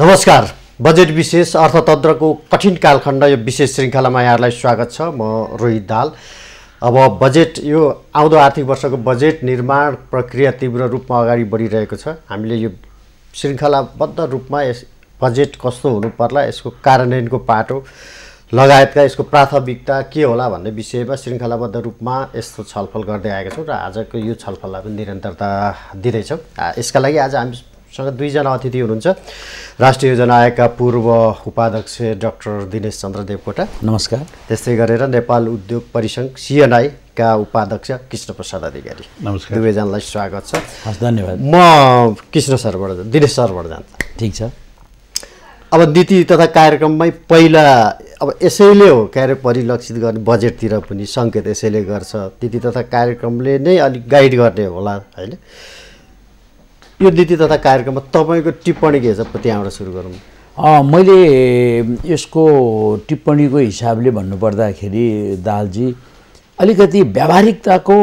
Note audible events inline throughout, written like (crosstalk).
नमस्कार बजेट विशेष अर्थतन्त्रको कठिन कालखण्ड यो विशेष श्रृङ्खलामा यहाँहरूलाई स्वागत छ म रोहित दाल अब बजेट यो आउँदो आर्थिक वर्षको बजेट निर्माण प्रक्रिया तीव्र रूपमा अगाडि बढिरहेको छ हामीले यो श्रृङ्खलाबद्ध रूपमा यस बजेट कस्तो हुनुपर्ला यसको कार्यान्वयनको पाटो लगायतका यसको प्राथमिकता के होला भन्ने विषयमा श्रृङ्खलाबद्ध रूपमा यस्तो छलफल गर्दै आएका छौँ र आजको यो छलफललाई पनि निरन्तरता दिँदैछौँ यसका लागि आज हामी सँग दुईजना अतिथि हुनुहुन्छ राष्ट्रिय योजना आयोगका पूर्व उपाध्यक्ष डाक्टर दिनेश चन्द्र देवकोटा नमस्कार त्यस्तै गरेर नेपाल उद्योग परिसङ्घ सिएनआईका उपाध्यक्ष कृष्ण प्रसाद अधिकारी नमस्कार दुवैजनालाई स्वागत छ हस् धन्यवाद म कृष्ण सरबाट दिनेश सरबाट जान्छ ठिक छ अब नीति तथा कार्यक्रममै पहिला अब यसैले हो कार्य परिलक्षित गर्ने बजेटतिर पनि सङ्केत यसैले गर्छ नीति तथा कार्यक्रमले नै अलिक गाइड गर्ने होला होइन यो नीति तथा कार्यक्रममा तपाईँको टिप्पणी के छ त्यहाँबाट सुरु गरौँ मैले यसको टिप्पणीको हिसाबले भन्नुपर्दाखेरि दालजी अलिकति व्यावहारिकताको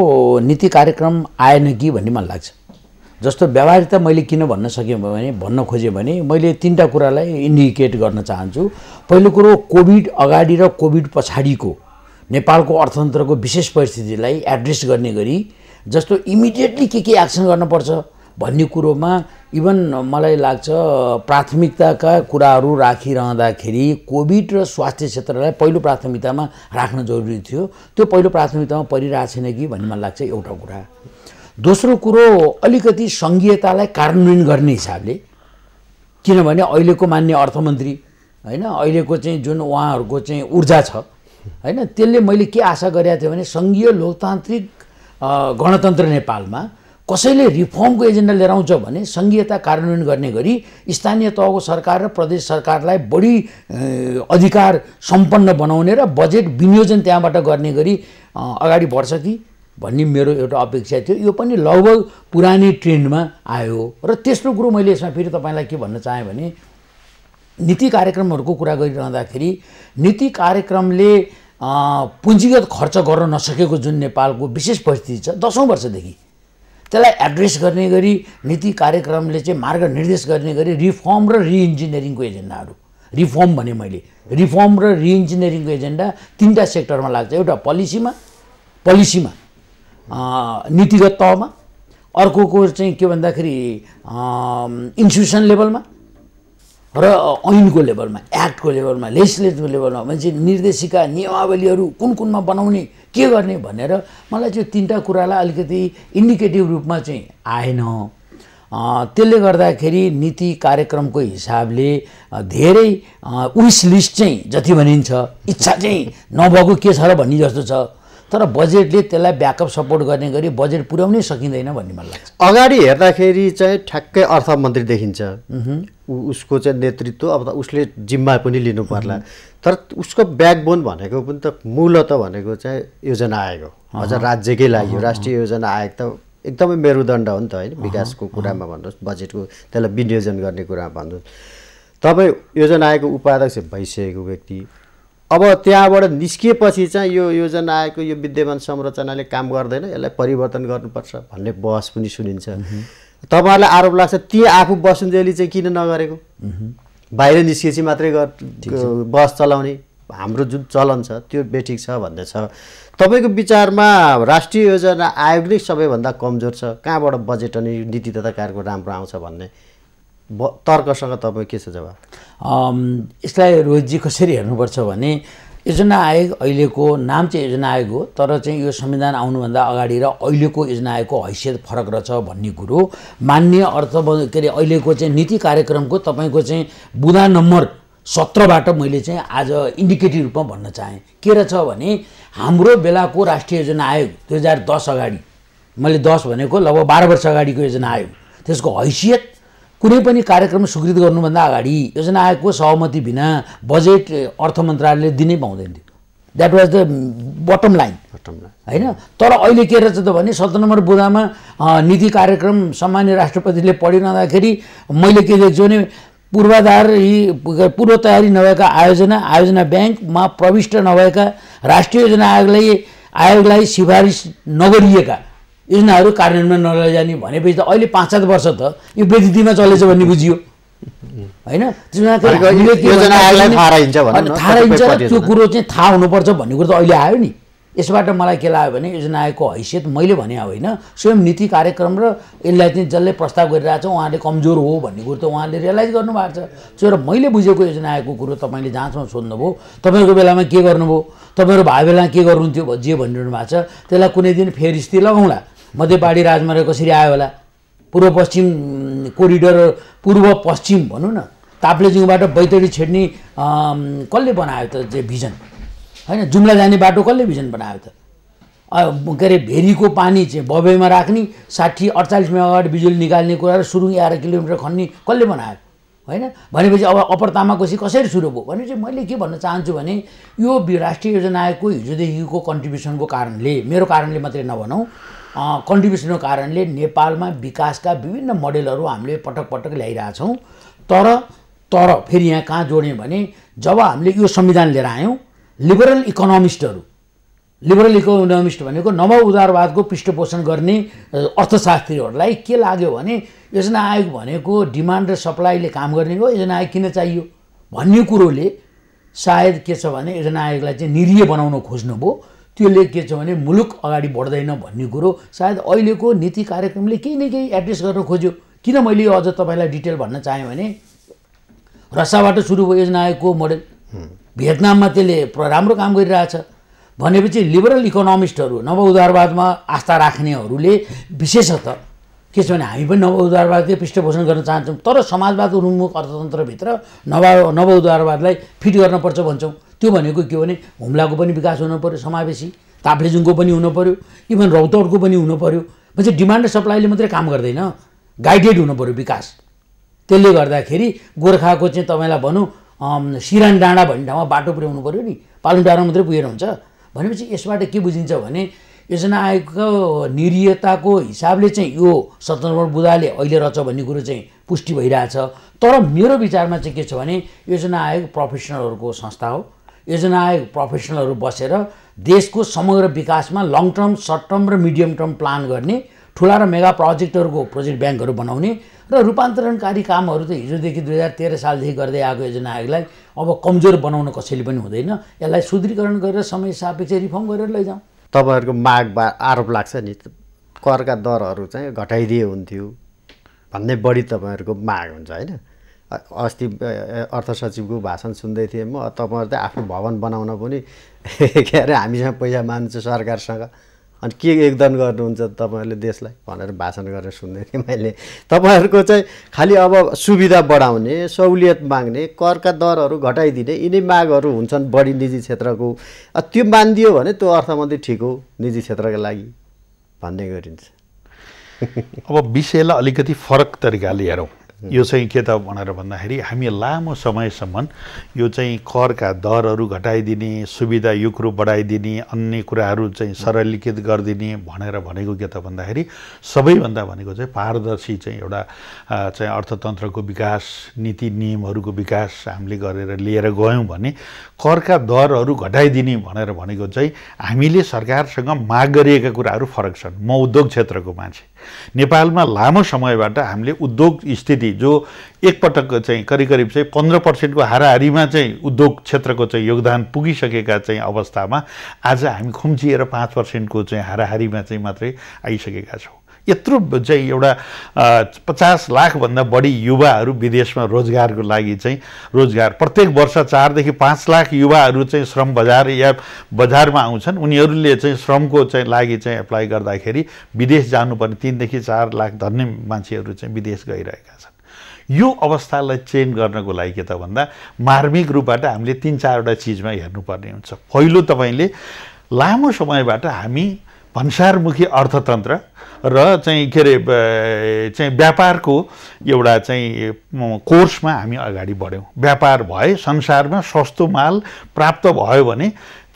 नीति कार्यक्रम आएन कि भन्ने मलाई लाग्छ जस्तो व्यावहारिकता मैले किन भन्न सकेँ भने भन्न खोजेँ भने मैले तिनवटा कुरालाई इन्डिकेट गर्न चाहन्छु पहिलो कुरो कोभिड अगाडि र कोभिड पछाडिको नेपालको अर्थतन्त्रको विशेष परिस्थितिलाई एड्रेस गर्ने गरी जस्तो इमिडिएटली के के एक्सन गर्नुपर्छ भन्ने कुरोमा इभन मलाई लाग्छ प्राथमिकताका कुराहरू राखिरहँदाखेरि कोभिड र स्वास्थ्य क्षेत्रलाई पहिलो प्राथमिकतामा राख्न जरुरी थियो त्यो पहिलो प्राथमिकतामा परिरहेको छैन कि भन्ने मलाई लाग्छ एउटा कुरा दोस्रो कुरो अलिकति सङ्घीयतालाई कार्यान्वयन गर्ने हिसाबले किनभने अहिलेको मान्य अर्थमन्त्री होइन अहिलेको चाहिँ जुन उहाँहरूको चाहिँ ऊर्जा छ होइन त्यसले मैले के आशा गरेको थिएँ भने सङ्घीय लोकतान्त्रिक गणतन्त्र नेपालमा कसैले रिफर्मको एजेन्डा लिएर आउँछ भने सङ्घीयता कार्यान्वयन गर्ने गरी स्थानीय तहको सरकार र प्रदेश सरकारलाई बढी अधिकार सम्पन्न बनाउने र बजेट विनियोजन त्यहाँबाट गर्ने गरी अगाडि बढ्छ कि भन्ने मेरो एउटा अपेक्षा थियो यो पनि लगभग पुरानै ट्रेन्डमा आयो र तेस्रो कुरो मैले यसमा फेरि तपाईँलाई के भन्न चाहेँ भने नीति कार्यक्रमहरूको कुरा गरिरहँदाखेरि नीति कार्यक्रमले पुँजीगत खर्च गर्न नसकेको जुन नेपालको विशेष परिस्थिति छ दसौँ वर्षदेखि त्यसलाई एड्रेस गर्ने गरी नीति कार्यक्रमले चाहिँ मार्ग निर्देश गर्ने गरी रिफर्म र रिइन्जिनियरिङको एजेन्डाहरू रिफर्म भने मैले रिफर्म र रिइन्जिनियरिङको एजेन्डा तिनवटा सेक्टरमा लाग्छ एउटा पोलिसीमा पोलिसीमा नीतिगत तहमा अर्को चाहिँ के भन्दाखेरि इन्स्टिट्युसन लेभलमा र ऐनको लेभलमा एक्टको लेभलमा लेजिस्लेटिभ लेभलमा चाहिँ निर्देशिका नियमावलीहरू कुन कुनमा बनाउने के गर्ने भनेर मलाई चाहिँ तिनवटा कुरालाई अलिकति इन्डिकेटिभ रूपमा चाहिँ आएन त्यसले गर्दाखेरि नीति कार्यक्रमको हिसाबले धेरै विस लिस्ट चाहिँ जति भनिन्छ इच्छा चाहिँ नभएको के छ र भन्ने जस्तो छ तर बजेटले त्यसलाई ब्याकअप सपोर्ट गर्ने गरी बजेट पुर्याउनै सकिँदैन भन्ने मलाई लाग्छ अगाडि हेर्दाखेरि चाहिँ ठ्याक्कै अर्थमन्त्री देखिन्छ उसको चाहिँ नेतृत्व अब त उसले जिम्मा पनि लिनु पर्ला तर उसको ब्याकबोन भनेको पनि त मूलत भनेको चाहिँ योजना आयोग हो अझ राज्यकै लागि राष्ट्रिय योजना आयोग त एकदमै मेरुदण्ड हो नि त होइन विकासको कुरामा भन्नुहोस् बजेटको त्यसलाई विनियोजन गर्ने कुरामा भन्नुहोस् तपाईँ योजना आयोगको उपाध्यक्ष भइसकेको व्यक्ति अब त्यहाँबाट निस्किएपछि चाहिँ यो योजना आएको यो विद्यमान संरचनाले काम गर्दैन यसलाई परिवर्तन गर्नुपर्छ भन्ने बहस पनि सुनिन्छ तपाईँहरूलाई आरोप लाग्छ ती आफू बसुन्जेली चाहिँ किन नगरेको बाहिर निस्किएपछि मात्रै गर बस चलाउने हाम्रो जुन चलन छ त्यो बेठिक छ भन्दैछ तपाईँको विचारमा राष्ट्रिय योजना आयोग नै सबैभन्दा कमजोर छ कहाँबाट बजेट अनि नीति तथा कार्यक्रम राम्रो आउँछ भन्ने तर्कसँग तपाईँ के छ जवाब यसलाई रोजी कसरी हेर्नुपर्छ भने योजना आयोग अहिलेको नाम चाहिँ योजना आयोग हो तर चाहिँ यो संविधान आउनुभन्दा अगाडि र अहिलेको योजना आयोगको हैसियत फरक रहेछ भन्ने कुरो मान्य अर्थ के अरे अहिलेको चाहिँ नीति कार्यक्रमको तपाईँको चाहिँ बुधा नम्बर सत्रबाट मैले चाहिँ आज इन्डिकेटिभ रूपमा भन्न चाहेँ के रहेछ भने हाम्रो बेलाको राष्ट्रिय योजना आयोग दुई हजार दस अगाडि मैले दस भनेको लगभग बाह्र वर्ष अगाडिको योजना आयोग त्यसको हैसियत कुनै पनि कार्यक्रम स्वीकृत गर्नुभन्दा अगाडि योजना आयोगको सहमति बिना बजेट अर्थ मन्त्रालयले दिनै पाउँदैन थियो that was the bottom line bottom line होइन तर अहिले के रहेछ त भने सत्र नम्बर बुधामा नीति कार्यक्रम सामान्य राष्ट्रपतिले पढिरहँदाखेरि मैले के देख्छु भने पूर्वाधार पूर्व तयारी नभएका आयोजना आयोजना ब्याङ्कमा प्रविष्ट नभएका राष्ट्रिय योजना आयोगलाई आयोगलाई सिफारिस नगरिएका योजनाहरू कार्यान्वयन नलैजाने भनेपछि त अहिले पाँच सात वर्ष त यो वृद्धिमा चलेछ भन्ने बुझियो होइन त्यो कुरो चाहिँ थाहा हुनुपर्छ भन्ने कुरो त अहिले आयो नि यसबाट मलाई के लाग्यो भने योजना आयोगको हैसियत मैले भने होइन स्वयं नीति कार्यक्रम र यसलाई चाहिँ जसले प्रस्ताव गरिरहेछ उहाँले कमजोर हो भन्ने कुरो त उहाँले रियलाइज गर्नुभएको छ त्यो र मैले बुझेको योजना आयोगको कुरो तपाईँले जहाँसम्म सोध्नुभयो तपाईँहरूको बेलामा के गर्नुभयो तपाईँहरू भाइ बेलामा के गर्नुहुन्थ्यो जे भनिरहनु भएको छ त्यसलाई कुनै दिन फेरि स्थिति लगाउँला मध्यपाडी राजमार्ग कसरी आयो होला पूर्व पश्चिम कोरिडोर पूर्व पश्चिम भनौँ न ताप्लेजुङबाट बैतडी छेड्ने कसले बनायो त जे भिजन होइन जुम्ला जाने बाटो कसले भिजन बनायो त के अरे भेरीको पानी चाहिँ बबेमा राख्ने साठी अडचालिस मेगावाट बिजुली निकाल्ने कुरा र सुरुङ एघार किलोमिटर खन्ने कसले बनायो होइन भनेपछि अब अप्पर तामाकोसी कसरी सुरु भयो भने चाहिँ मैले के भन्न चाहन्छु भने यो राष्ट्रिय योजना आयोगको हिजोदेखिको कन्ट्रिब्युसनको कारणले मेरो कारणले मात्रै नभनौँ कन्ट्रिब्युसनको कारणले नेपालमा विकासका विभिन्न मोडेलहरू हामीले पटक पटक ल्याइरहेछौँ तर तर फेरि यहाँ कहाँ जोड्यौँ भने जब हामीले यो संविधान लिएर आयौँ लिबरल इकोनोमिस्टहरू लिबरल इकोनोमिस्ट भनेको नव उदारवादको पृष्ठपोषण गर्ने अर्थशास्त्रीहरूलाई के लाग्यो भने योजना आयोग भनेको डिमान्ड र सप्लाईले काम गर्ने हो योजना आयोग किन चाहियो भन्ने कुरोले सायद के छ भने योजना आयोगलाई चाहिँ निरीय बनाउन खोज्नुभयो त्यो लेख के छ भने मुलुक अगाडि बढ्दैन भन्ने कुरो सायद अहिलेको नीति कार्यक्रमले केही न केही एड्रेस गर्न खोज्यो किन मैले यो अझ तपाईँलाई डिटेल भन्न चाहेँ भने रसाबाट सुरु भयो योजना आएको मोडेल भियतनाममा त्यसले राम्रो काम गरिरहेछ भनेपछि लिबरल इकोनोमिस्टहरू नव उदारवादमा आस्था राख्नेहरूले विशेषतः के छ भने हामी पनि नव उदारवादकै पृष्ठपोषण गर्न चाहन्छौँ तर समाजवाद उन्मुख अर्थतन्त्रभित्र नव नव उदारवादलाई फिट गर्न पर्छ भन्छौँ त्यो भनेको के भने हुम्लाको पनि विकास हुनु पऱ्यो समावेशी ताप्लेजुङको पनि हुनु पऱ्यो इभन रौतडको पनि हुनु पऱ्यो भने डिमान्ड र सप्लाईले मात्रै काम गर्दैन गाइडेड हुनु पऱ्यो विकास त्यसले गर्दाखेरि गोर्खाको चाहिँ तपाईँलाई भनौँ सिरान डाँडा भन्ने ठाउँमा बाटो पुर्याउनु पऱ्यो नि पालुङ डाँडा मात्रै पुगेर हुन्छ भनेपछि यसबाट के बुझिन्छ भने योजना आयोगको निरीयताको हिसाबले चाहिँ यो सत्यनारायण बुधाले अहिले रच भन्ने कुरो चाहिँ पुष्टि भइरहेछ तर मेरो विचारमा चाहिँ के छ भने योजना आयोग प्रोफेसनलहरूको संस्था हो योजना आयोग प्रोफेसनलहरू बसेर देशको समग्र विकासमा लङ टर्म सर्ट टर्म र मिडियम टर्म प्लान गर्ने ठुला र मेगा प्रोजेक्टहरूको प्रोजेक्ट ब्याङ्कहरू बनाउने र रूपान्तरणकारी कामहरू त हिजोदेखि दुई हजार तेह्र सालदेखि गर्दै आएको योजना आयोगलाई अब कमजोर बनाउन कसैले पनि हुँदैन यसलाई सुदृढीकरण गरेर समय सापेक्ष रिफर्म गरेर लैजाउँ तपाईँहरूको माग बा आरोप लाग्छ नि करका दरहरू चाहिँ घटाइदिए हुन्थ्यो भन्ने बढी तपाईँहरूको माग हुन्छ होइन अस्ति अर्थ सचिवको भाषण सुन्दै थिएँ म तपाईँहरू त आफ्नो भवन बनाउन पनि (laughs) के अरे हामीसँग पैसा मान्छु सरकारसँग अनि के योगदान गर्नुहुन्छ तपाईँहरूले देशलाई भनेर भाषण गरेर सुन्दै थिएँ मैले तपाईँहरूको चाहिँ खालि अब सुविधा बढाउने सहुलियत माग्ने करका दरहरू घटाइदिने यिनै मागहरू हुन्छन् बढी निजी क्षेत्रको त्यो मानिदियो भने त्यो अर्थमन्त्री ठिक हो निजी क्षेत्रका लागि भन्ने गरिन्छ अब विषयलाई अलिकति फरक तरिकाले हेरौँ यो चाहिँ के त भनेर भन्दाखेरि हामी लामो समयसम्म यो चाहिँ करका दरहरू घटाइदिने सुविधा यो बढाइदिने अन्य कुराहरू चाहिँ सरलीकृत गरिदिने भनेर भनेको के त भन्दाखेरि सबैभन्दा भनेको चाहिँ पारदर्शी चाहिँ एउटा चाहिँ अर्थतन्त्रको विकास नीति नियमहरूको विकास हामीले गरेर लिएर गयौँ भने करका दरहरू घटाइदिने भनेर भनेको चाहिँ हामीले सरकारसँग माग गरिएका कुराहरू फरक छन् म उद्योग क्षेत्रको मान्छे नेपालमा लामो समयबाट हामीले उद्योग स्थिति जो एकपटक चाहिँ करिब करिब चाहिँ पन्ध्र पर्सेन्टको हाराहारीमा चाहिँ उद्योग क्षेत्रको चाहिँ योगदान पुगिसकेका चाहिँ अवस्थामा आज हामी खुम्चिएर पाँच पर्सेन्टको चाहिँ हाराहारीमा चाहिँ मात्रै आइसकेका छौँ यत्रो चाहिँ एउटा पचास लाखभन्दा बढी युवाहरू विदेशमा रोजगारको लागि चाहिँ रोजगार प्रत्येक वर्ष चारदेखि पाँच लाख युवाहरू चाहिँ श्रम बजार या बजारमा आउँछन् उनीहरूले चाहिँ श्रमको चाहिँ लागि चाहिँ एप्लाई गर्दाखेरि विदेश जानुपर्ने तिनदेखि चार लाख धन्य मान्छेहरू चाहिँ विदेश गइरहेका यो अवस्थालाई चेन्ज गर्नको लागि के त भन्दा मार्मिक रूपबाट हामीले तिन चारवटा चिजमा हेर्नुपर्ने हुन्छ पहिलो तपाईँले लामो समयबाट हामी भन्सारमुखी अर्थतन्त्र र चाहिँ के अरे चाहिँ व्यापारको एउटा चाहिँ कोर्समा हामी अगाडि बढ्यौँ व्यापार भए संसारमा सस्तो माल प्राप्त भयो भने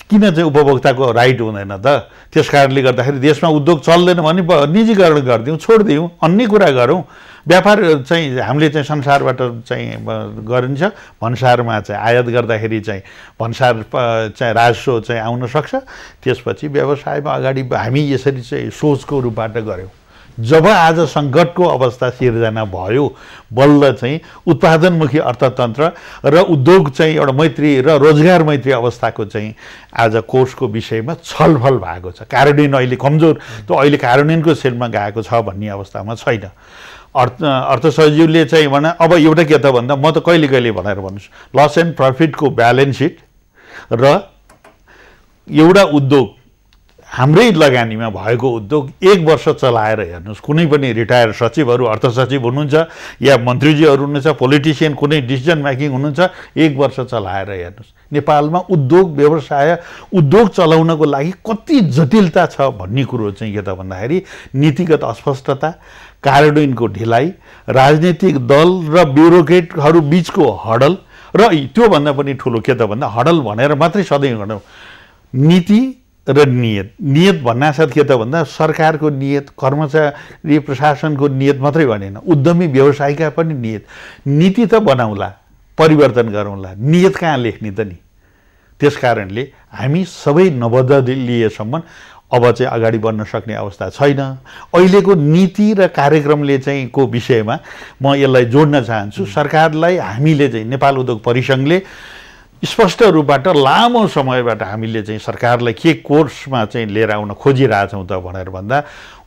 किन चाहिँ उपभोक्ताको राइट हुँदैन त त्यस कारणले गर्दाखेरि देशमा उद्योग चल्दैन भने निजीकरण गरिदिउँ छोडिदिउँ अन्य कुरा गरौँ व्यापार चाहिँ हामीले चाहिँ संसारबाट चाहिँ गरिन्छ भन्सारमा चाहिँ आयात गर्दाखेरि चाहिँ भन्सार चाहिँ राजस्व चाहिँ आउन सक्छ त्यसपछि व्यवसायमा अगाडि हामी यसरी चाहिँ सोचको रूपबाट गऱ्यौँ जब आज सङ्कटको अवस्था सिर्जना भयो बल्ल चाहिँ उत्पादनमुखी अर्थतन्त्र र उद्योग चाहिँ एउटा मैत्री र रोजगार मैत्री अवस्थाको चाहिँ आज कोर्सको विषयमा छलफल भएको छ कार्यान्वयन अहिले कमजोर त अहिले कार्यान्वयनको सेलमा गएको छ भन्ने अवस्थामा छैन अर्थ अर्थ सचिवले चाहिँ भने अब एउटा के त भन्दा म त कहिले कहिले भनेर भन्नुहोस् लस एन्ड प्रफिटको ब्यालेन्स सिट र एउटा उद्योग हाम्रै लगानीमा भएको उद्योग एक वर्ष चलाएर हेर्नुहोस् कुनै पनि रिटायर सचिवहरू अर्थ सचिव हुनुहुन्छ या मन्त्रीजीहरू हुनुहुन्छ पोलिटिसियन कुनै डिसिजन मेकिङ हुनुहुन्छ एक वर्ष चलाएर हेर्नुहोस् नेपालमा उद्योग व्यवसाय उद्योग चलाउनको लागि कति जटिलता छ भन्ने कुरो चाहिँ के त भन्दाखेरि नीतिगत अस्पष्टता कार्यान्वयनको ढिलाइ राजनीतिक दल र ब्युरोक्रेटहरू बिचको हडल र त्योभन्दा पनि ठुलो के त भन्दा हडल भनेर मात्रै सधैँ गर्नु नीति र नियत नियत भन्नासाथ के त भन्दा सरकारको नियत कर्मचारी प्रशासनको नियत मात्रै भनेन उद्यमी व्यवसायका पनि नियत नीति त बनाउँला परिवर्तन गरौँला नियत कहाँ लेख्ने त नि त्यस कारणले हामी सबै लिएसम्म अब चाहिँ अगाडि बढ्न सक्ने अवस्था छैन अहिलेको नीति र कार्यक्रमले चाहिँ को विषयमा म यसलाई जोड्न चाहन्छु सरकारलाई हामीले चाहिँ नेपाल उद्योग परिसङ्घले स्पष्ट रूपबाट लामो समयबाट हामीले चाहिँ सरकारलाई के कोर्समा चाहिँ लिएर आउन खोजिरहेछौँ त भनेर भन्दा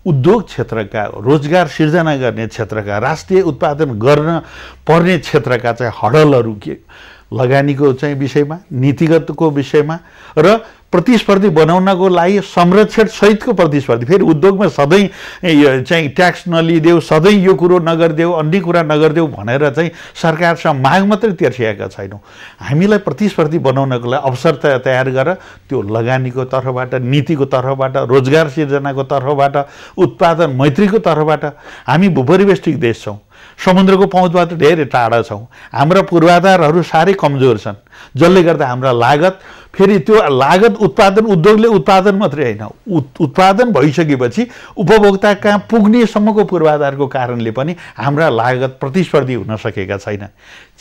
उद्योग क्षेत्रका रोजगार सिर्जना गर्ने क्षेत्रका राष्ट्रिय उत्पादन गर्न पर्ने क्षेत्रका चाहिँ हडलहरू के लगानीको चाहिँ विषयमा नीतिगतको विषयमा र प्रतिस्पर्धी बनाउनको लागि संरक्षण सहितको प्रतिस्पर्धी फेरि उद्योगमा सधैँ चाहिँ ट्याक्स नलिदेऊ सधैँ यो कुरो नगरिदेऊ अन्य कुरा नगरिदेऊ भनेर चाहिँ सरकारसँग माग मात्रै तिर्सिएका छैनौँ हामीलाई प्रतिस्पर्धी बनाउनको लागि अवसर तयार गरेर त्यो लगानीको तर्फबाट नीतिको तर्फबाट रोजगार सिर्जनाको तर्फबाट उत्पादन मैत्रीको तर्फबाट हामी भूपरिवेष्टिक देश छौँ समुद्रको पहुँचबाट धेरै टाढा छौँ हाम्रा पूर्वाधारहरू साह्रै कमजोर छन् जसले गर्दा हाम्रा लागत फेरि त्यो लागत उत्पादन उद्योगले उत्पादन मात्रै होइन उत्पादन भइसकेपछि उपभोक्ता कहाँ पुग्नेसम्मको पूर्वाधारको कारणले पनि हाम्रा लागत प्रतिस्पर्धी हुन सकेका छैन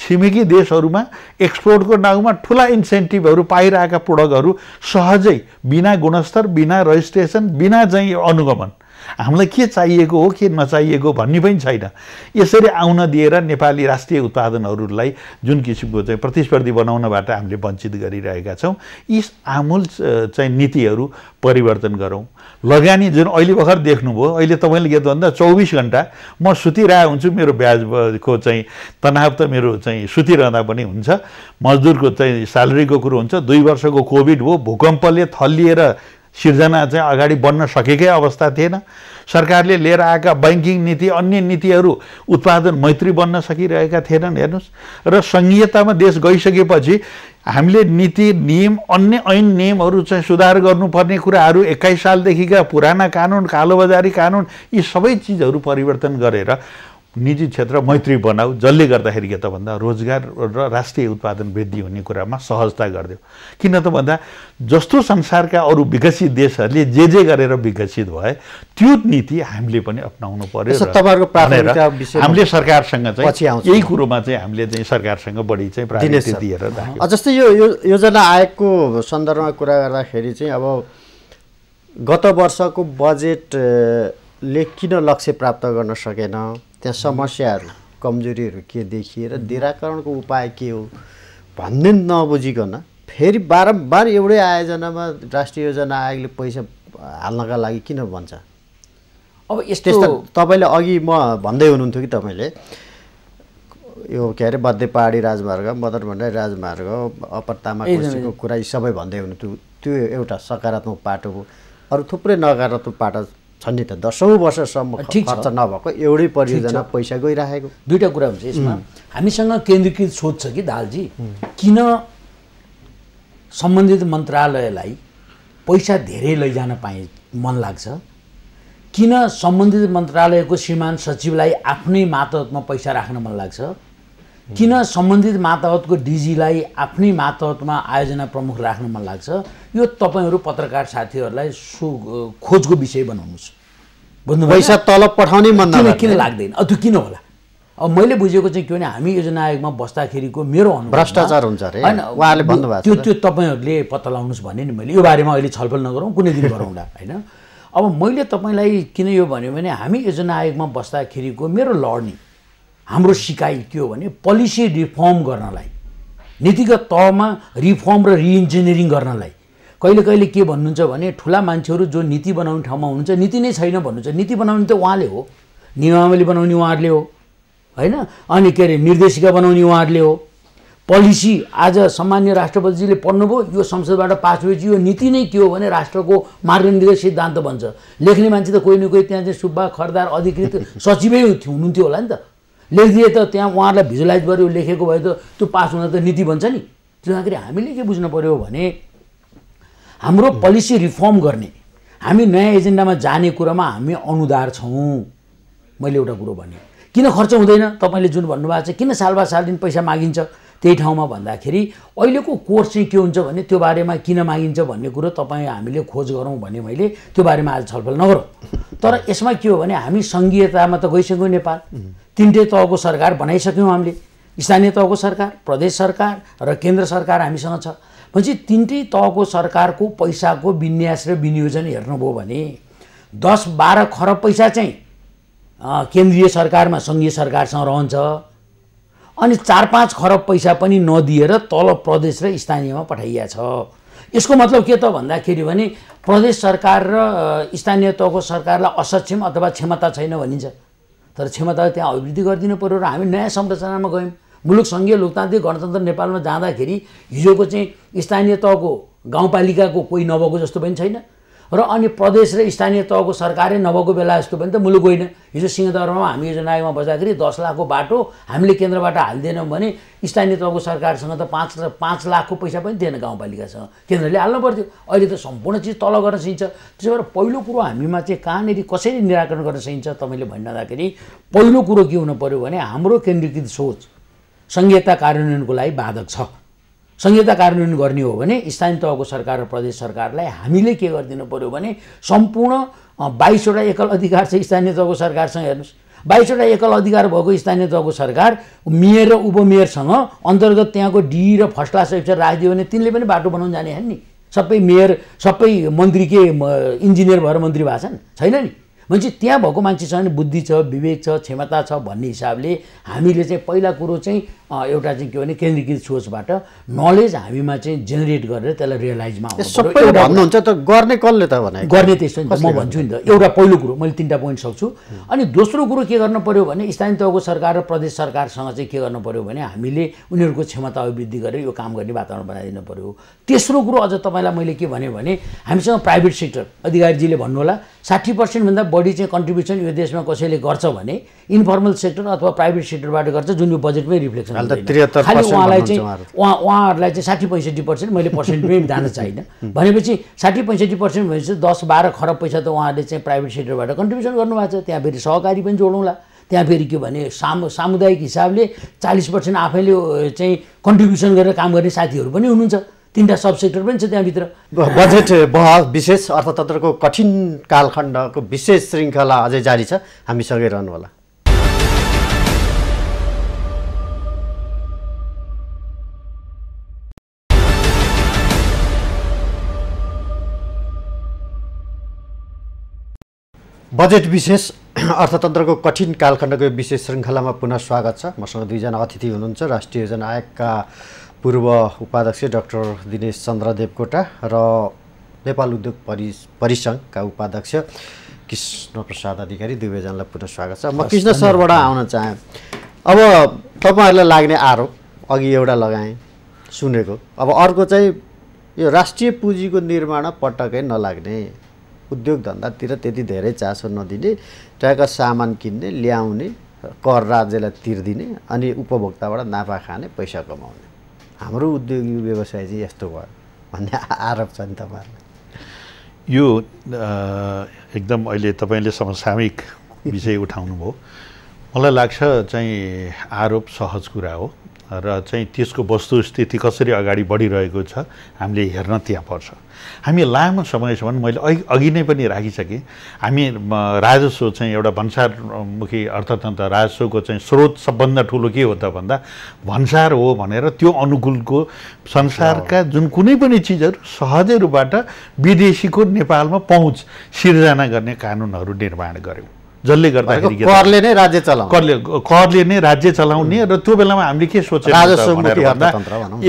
छिमेकी देशहरूमा एक्सपोर्टको नाउँमा ठुला इन्सेन्टिभहरू पाइरहेका प्रोडक्टहरू सहजै बिना गुणस्तर बिना रजिस्ट्रेसन बिना चाहिँ अनुगमन हामीलाई के चाहिएको हो के नचाहिएको भन्ने पनि छैन यसरी आउन दिएर नेपाली राष्ट्रिय उत्पादनहरूलाई जुन किसिमको चाहिँ प्रतिस्पर्धी बनाउनबाट हामीले वञ्चित गरिरहेका छौँ यी आमूल चाहिँ नीतिहरू परिवर्तन गरौँ लगानी जुन अहिले भर्खर देख्नुभयो अहिले तपाईँले के भन्दा चौबिस घन्टा म सुतिरहेको हुन्छु मेरो ब्याजको चाहिँ तनाव त मेरो चाहिँ सुतिरहँदा पनि हुन्छ मजदुरको चाहिँ स्यालेरीको कुरो हुन्छ दुई वर्षको कोभिड हो भूकम्पले थलिएर सिर्जना चाहिँ अगाडि बढ्न सकेकै अवस्था थिएन सरकारले लिएर आएका बैङ्किङ नीति अन्य नीतिहरू उत्पादन मैत्री बन्न सकिरहेका थिएनन् हेर्नुहोस् र सङ्घीयतामा देश गइसकेपछि हामीले नीति नियम अन्य ऐन नियमहरू चाहिँ सुधार गर्नुपर्ने कुराहरू एक्काइस सालदेखिका पुराना कानुन कालोबजारी कानुन यी सबै चिजहरू परिवर्तन गरेर निजी क्षेत्र मैत्री बनाऊ जसले गर्दाखेरि के त भन्दा रोजगार र राष्ट्रिय उत्पादन वृद्धि हुने कुरामा सहजता गरिदियो किन त भन्दा जस्तो संसारका अरू विकसित देशहरूले जे जे गरेर विकसित भए त्यो नीति हामीले पनि अप्नाउनु पर्यो हामीले सरकारसँग चाहिँ यही कुरोमा चाहिँ हामीले चाहिँ सरकारसँग बढी चाहिँ प्राथमिकता दिएर जस्तै यो योजना आयोगको सन्दर्भमा कुरा गर्दाखेरि चाहिँ अब गत वर्षको बजेटले किन लक्ष्य प्राप्त गर्न सकेन त्यहाँ समस्याहरू कमजोरीहरू के देखिएर निराकरणको उपाय के हो भन्ने नबुझिकन फेरि बारम्बार एउटै आयोजनामा राष्ट्रिय योजना आयोगले पैसा हाल्नका लागि किन भन्छ अब यस्तो तपाईँले अघि म भन्दै हुनुहुन्थ्यो कि तपाईँले यो के अरे बद्धे पहाडी राजमार्ग मदन भण्डारी राजमार्ग अप्पर तामाकोसीको कुरा यी सबै भन्दै हुनुहुन्थ्यो त्यो एउटा सकारात्मक पाटो हो अरू थुप्रै नकारात्मक पाटो छन् नि त दसौँ वर्षसम्म खर्च नभएको एउटै परियोजना पैसा गइराखेको दुईवटा कुरा हुन्छ यसमा हामीसँग केन्द्रीकृत सोच छ कि दालजी किन सम्बन्धित मन्त्रालयलाई पैसा धेरै लैजान पाए मन लाग्छ किन सम्बन्धित मन्त्रालयको श्रीमान सचिवलाई आफ्नै मातहतमा पैसा राख्न मन लाग्छ किन सम्बन्धित माताहतको डिजीलाई आफ्नै माताहतमा आयोजना प्रमुख राख्न मन लाग्छ यो तपाईँहरू पत्रकार साथीहरूलाई सो खोजको विषय बनाउनुहोस् भन्नु पैसा तलब पठाउने मन किन लाग्दैन त्यो किन होला अब मैले बुझेको चाहिँ के भने हामी योजना आयोगमा बस्दाखेरिको मेरो भ्रष्टाचार हुन्छ अरे होइन उहाँले भन्नुभएको त्यो त्यो तपाईँहरूले पत्ता लगाउनुहोस् भने नि मैले यो बारेमा अहिले छलफल नगरौँ कुनै दिन गरौँला (laughs) होइन अब मैले तपाईँलाई किन यो भन्यो भने हामी योजना आयोगमा बस्दाखेरिको मेरो लर्निङ हाम्रो सिकाइ के हो भने पोलिसी रिफर्म गर्नलाई नीतिगत तहमा रिफर्म र रिइन्जिनियरिङ गर्नलाई कहिले कहिले के भन्नुहुन्छ भने ठुला मान्छेहरू जो नीति बनाउने ठाउँमा हुनुहुन्छ नीति नै छैन भन्नुहुन्छ नीति बनाउने त उहाँले हो नियमावली बनाउने उहाँहरूले हो होइन अनि के अरे निर्देशिका बनाउने उहाँहरूले हो पोलिसी आज सामान्य राष्ट्रपतिजीले पढ्नुभयो यो संसदबाट पास भएपछि यो नीति नै के हो भने राष्ट्रको मार्गनिर्देश सिद्धान्त बन्छ लेख्ने मान्छे त कोही न कोही त्यहाँ चाहिँ सुब्बा खरदार अधिकृत सचिवै हुनुहुन्थ्यो होला नि त लेखिदिए त त्यहाँ उहाँहरूलाई भिजुलाइज गर्यो लेखेको भए त त्यो पास हुन त नीति बन्छ नि त्यसखेरि हामीले के बुझ्नु पऱ्यो भने हाम्रो पोलिसी रिफर्म गर्ने हामी नयाँ एजेन्डामा जाने कुरामा हामी अनुदार छौँ मैले एउटा कुरो भने किन खर्च हुँदैन तपाईँले जुन भन्नुभएको छ किन सालबा साल दिन पैसा मागिन्छ त्यही ठाउँमा भन्दाखेरि अहिलेको कोर्स चाहिँ के हुन्छ भने त्यो बारेमा किन मागिन्छ भन्ने कुरो तपाईँ हामीले खोज गरौँ भने मैले त्यो बारेमा आज छलफल नगरौँ तर यसमा के हो भने हामी सङ्घीयतामा त गइसक्यौँ नेपाल तिनटै तहको सरकार बनाइसक्यौँ हामीले स्थानीय तहको सरकार प्रदेश सरकार र केन्द्र सरकार हामीसँग छ भनेपछि तिनटै तहको सरकारको पैसाको विन्यास र विनियोजन हेर्नुभयो भने दस बाह्र खरब पैसा चाहिँ केन्द्रीय सरकारमा सङ्घीय सरकारसँग रहन्छ अनि चार पाँच खरब पैसा पनि नदिएर तल प्रदेश र स्थानीयमा पठाइया छ यसको मतलब के त भन्दाखेरि भने प्रदेश सरकार र स्थानीय तहको सरकारलाई असक्षम अथवा क्षमता छैन भनिन्छ तर क्षमता त्यहाँ अभिवृद्धि गरिदिनु पऱ्यो र हामी नयाँ संरचनामा गयौँ मुलुक सङ्घीय लोकतान्त्रिक गणतन्त्र नेपालमा जाँदाखेरि हिजोको चाहिँ स्थानीय तहको गाउँपालिकाको कोही नभएको जस्तो पनि छैन र अन्य प्रदेश र स्थानीय तहको सरकारै नभएको बेला यस्तो पनि त मुलुक होइन हिजो सिंहदरमा हामी हिजो नायकमा बस्दाखेरि दस लाखको बाटो हामीले केन्द्रबाट हालिदिएनौँ भने स्थानीय तहको सरकारसँग त पाँच र पाँच लाखको पैसा पनि दिएन गाउँपालिकासँग केन्द्रले हाल्नु पर्थ्यो अहिले त सम्पूर्ण चिज तल गर्न सकिन्छ त्यसो भएर पहिलो कुरो हामीमा चाहिँ कहाँनिर कसरी निराकरण गर्न सकिन्छ तपाईँले भनिरहँदाखेरि पहिलो कुरो के हुनु पऱ्यो भने हाम्रो केन्द्रीकृत सोच संहिता कार्यान्वयनको लागि बाधक छ संहिता कार्यान्वयन गर्ने हो भने स्थानीय तहको सरकार र प्रदेश सरकारलाई हामीले के गरिदिनु पऱ्यो भने सम्पूर्ण बाइसवटा एकल अधिकार छ स्थानीय तहको सरकारसँग हेर्नुहोस् बाइसवटा एकल अधिकार भएको स्थानीय तहको सरकार मेयर र उपमेयरसँग अन्तर्गत त्यहाँको डी र फर्स्ट क्लास अफिसर राखिदियो भने तिनले पनि बाटो बनाउनु जाने होइन नि सबै मेयर सबै मन्त्री के इन्जिनियर भएर मन्त्री भएको छन् छैन नि भनेपछि त्यहाँ भएको मान्छेसँग बुद्धि छ विवेक छ क्षमता छ भन्ने हिसाबले हामीले चाहिँ पहिला कुरो चाहिँ एउटा चाहिँ के भने केन्द्रीकृत सोचबाट नलेज हामीमा चाहिँ जेनेरेट गरेर त्यसलाई रियलाइजमा भन्नुहुन्छ त गर्ने कसले त भने गर्ने त्यस्तो म भन्छु नि त एउटा पहिलो कुरो मैले तिनवटा पोइन्ट सक्छु अनि दोस्रो कुरो के गर्नु पऱ्यो भने स्थानीय तहको सरकार र प्रदेश सरकारसँग चाहिँ के गर्नु पऱ्यो भने हामीले उनीहरूको क्षमता अभिवृद्धि गरेर यो काम गर्ने वातावरण बनाइदिनु पऱ्यो तेस्रो कुरो अझ तपाईँलाई मैले के भने भने हामीसँग प्राइभेट सेक्टर अधिकारीजीले भन्नुहोला साठी पर्सेन्टभन्दा बढी चाहिँ कन्ट्रिब्युसन यो देशमा कसैले गर्छ भने इन्फर्मल सेक्टर अथवा प्राइभेट सेक्टरबाट गर्छ जुन यो बजेटमै रिफ्लेक्सन खालि उहाँलाई चाहिँ उहाँ उहाँहरूलाई चाहिँ साठी पैँसठी पर्सेन्ट मैले पर्सेन्टमै जान चाहिँ (laughs) भनेपछि साठी पैँसठी पर्सेन्ट भनेपछि दस बाह्र खरब पैसा त उहाँहरूले चाहिँ प्राइभेट सेक्टरबाट कन्ट्रिब्युसन गर्नुभएको छ त्यहाँ फेरि सहकारी पनि जोडौँला त्यहाँ फेरि के भने सामु सामुदायिक हिसाबले चालिस पर्सेन्ट आफैले चाहिँ कन्ट्रिब्युसन गरेर काम गर्ने साथीहरू पनि हुनुहुन्छ तिनवटा सब सेक्टर पनि छ त्यहाँभित्र बजेट बहस विशेष अर्थतन्त्रको कठिन कालखण्डको विशेष श्रृङ्खला अझै जारी छ हामी सँगै रहनु होला बजेट विशेष (clears throat) अर्थतन्त्रको कठिन कालखण्डको विशेष श्रृङ्खलामा पुनः स्वागत छ मसँग दुईजना अतिथि हुनुहुन्छ राष्ट्रिय योजना आयोगका पूर्व उपाध्यक्ष डाक्टर दिनेश चन्द्र देवकोटा र नेपाल उद्योग परि परिसङ्घका उपाध्यक्ष कृष्ण प्रसाद अधिकारी दुवैजनालाई पुनः स्वागत छ म कृष्ण सरबाट आउन चाहेँ अब तपाईँहरूलाई लाग्ने आरोप अघि एउटा लगाएँ सुनेको अब अर्को चाहिँ यो राष्ट्रिय पुँजीको निर्माण पटकै नलाग्ने उद्योग धन्दातिर त्यति धेरै चासो नदिने ट्याक्क सामान किन्ने ल्याउने कर राज्यलाई तिर्दिने अनि उपभोक्ताबाट नाफा खाने पैसा कमाउने हाम्रो उद्योगी व्यवसाय चाहिँ यस्तो भयो भन्ने (laughs) आरोप छ नि तपाईँहरूलाई यो एकदम अहिले तपाईँले समसामयिक विषय उठाउनुभयो (laughs) मलाई लाग्छ चाहिँ आरोप सहज कुरा हो र चाहिँ त्यसको वस्तुस्थिति कसरी अगाडि बढिरहेको छ हामीले हेर्न त्यहाँ पर्छ हामी लामो समयसम्म मैले अघि नै पनि राखिसकेँ हामी राजस्व चाहिँ एउटा भन्सारमुखी अर्थतन्त्र राजस्वको चाहिँ स्रोत सबभन्दा ठुलो के हो त भन्दा भन्सार हो भनेर त्यो अनुकूलको संसारका जुन कुनै पनि चिजहरू सहजै रूपबाट विदेशीको नेपालमा पहुँच सिर्जना गर्ने कानुनहरू निर्माण गऱ्यौँ जसले गर्दाखेरि करले नै राज्य चलाउ करले करले नै राज्य चलाउने र त्यो बेलामा हामीले के सोचेको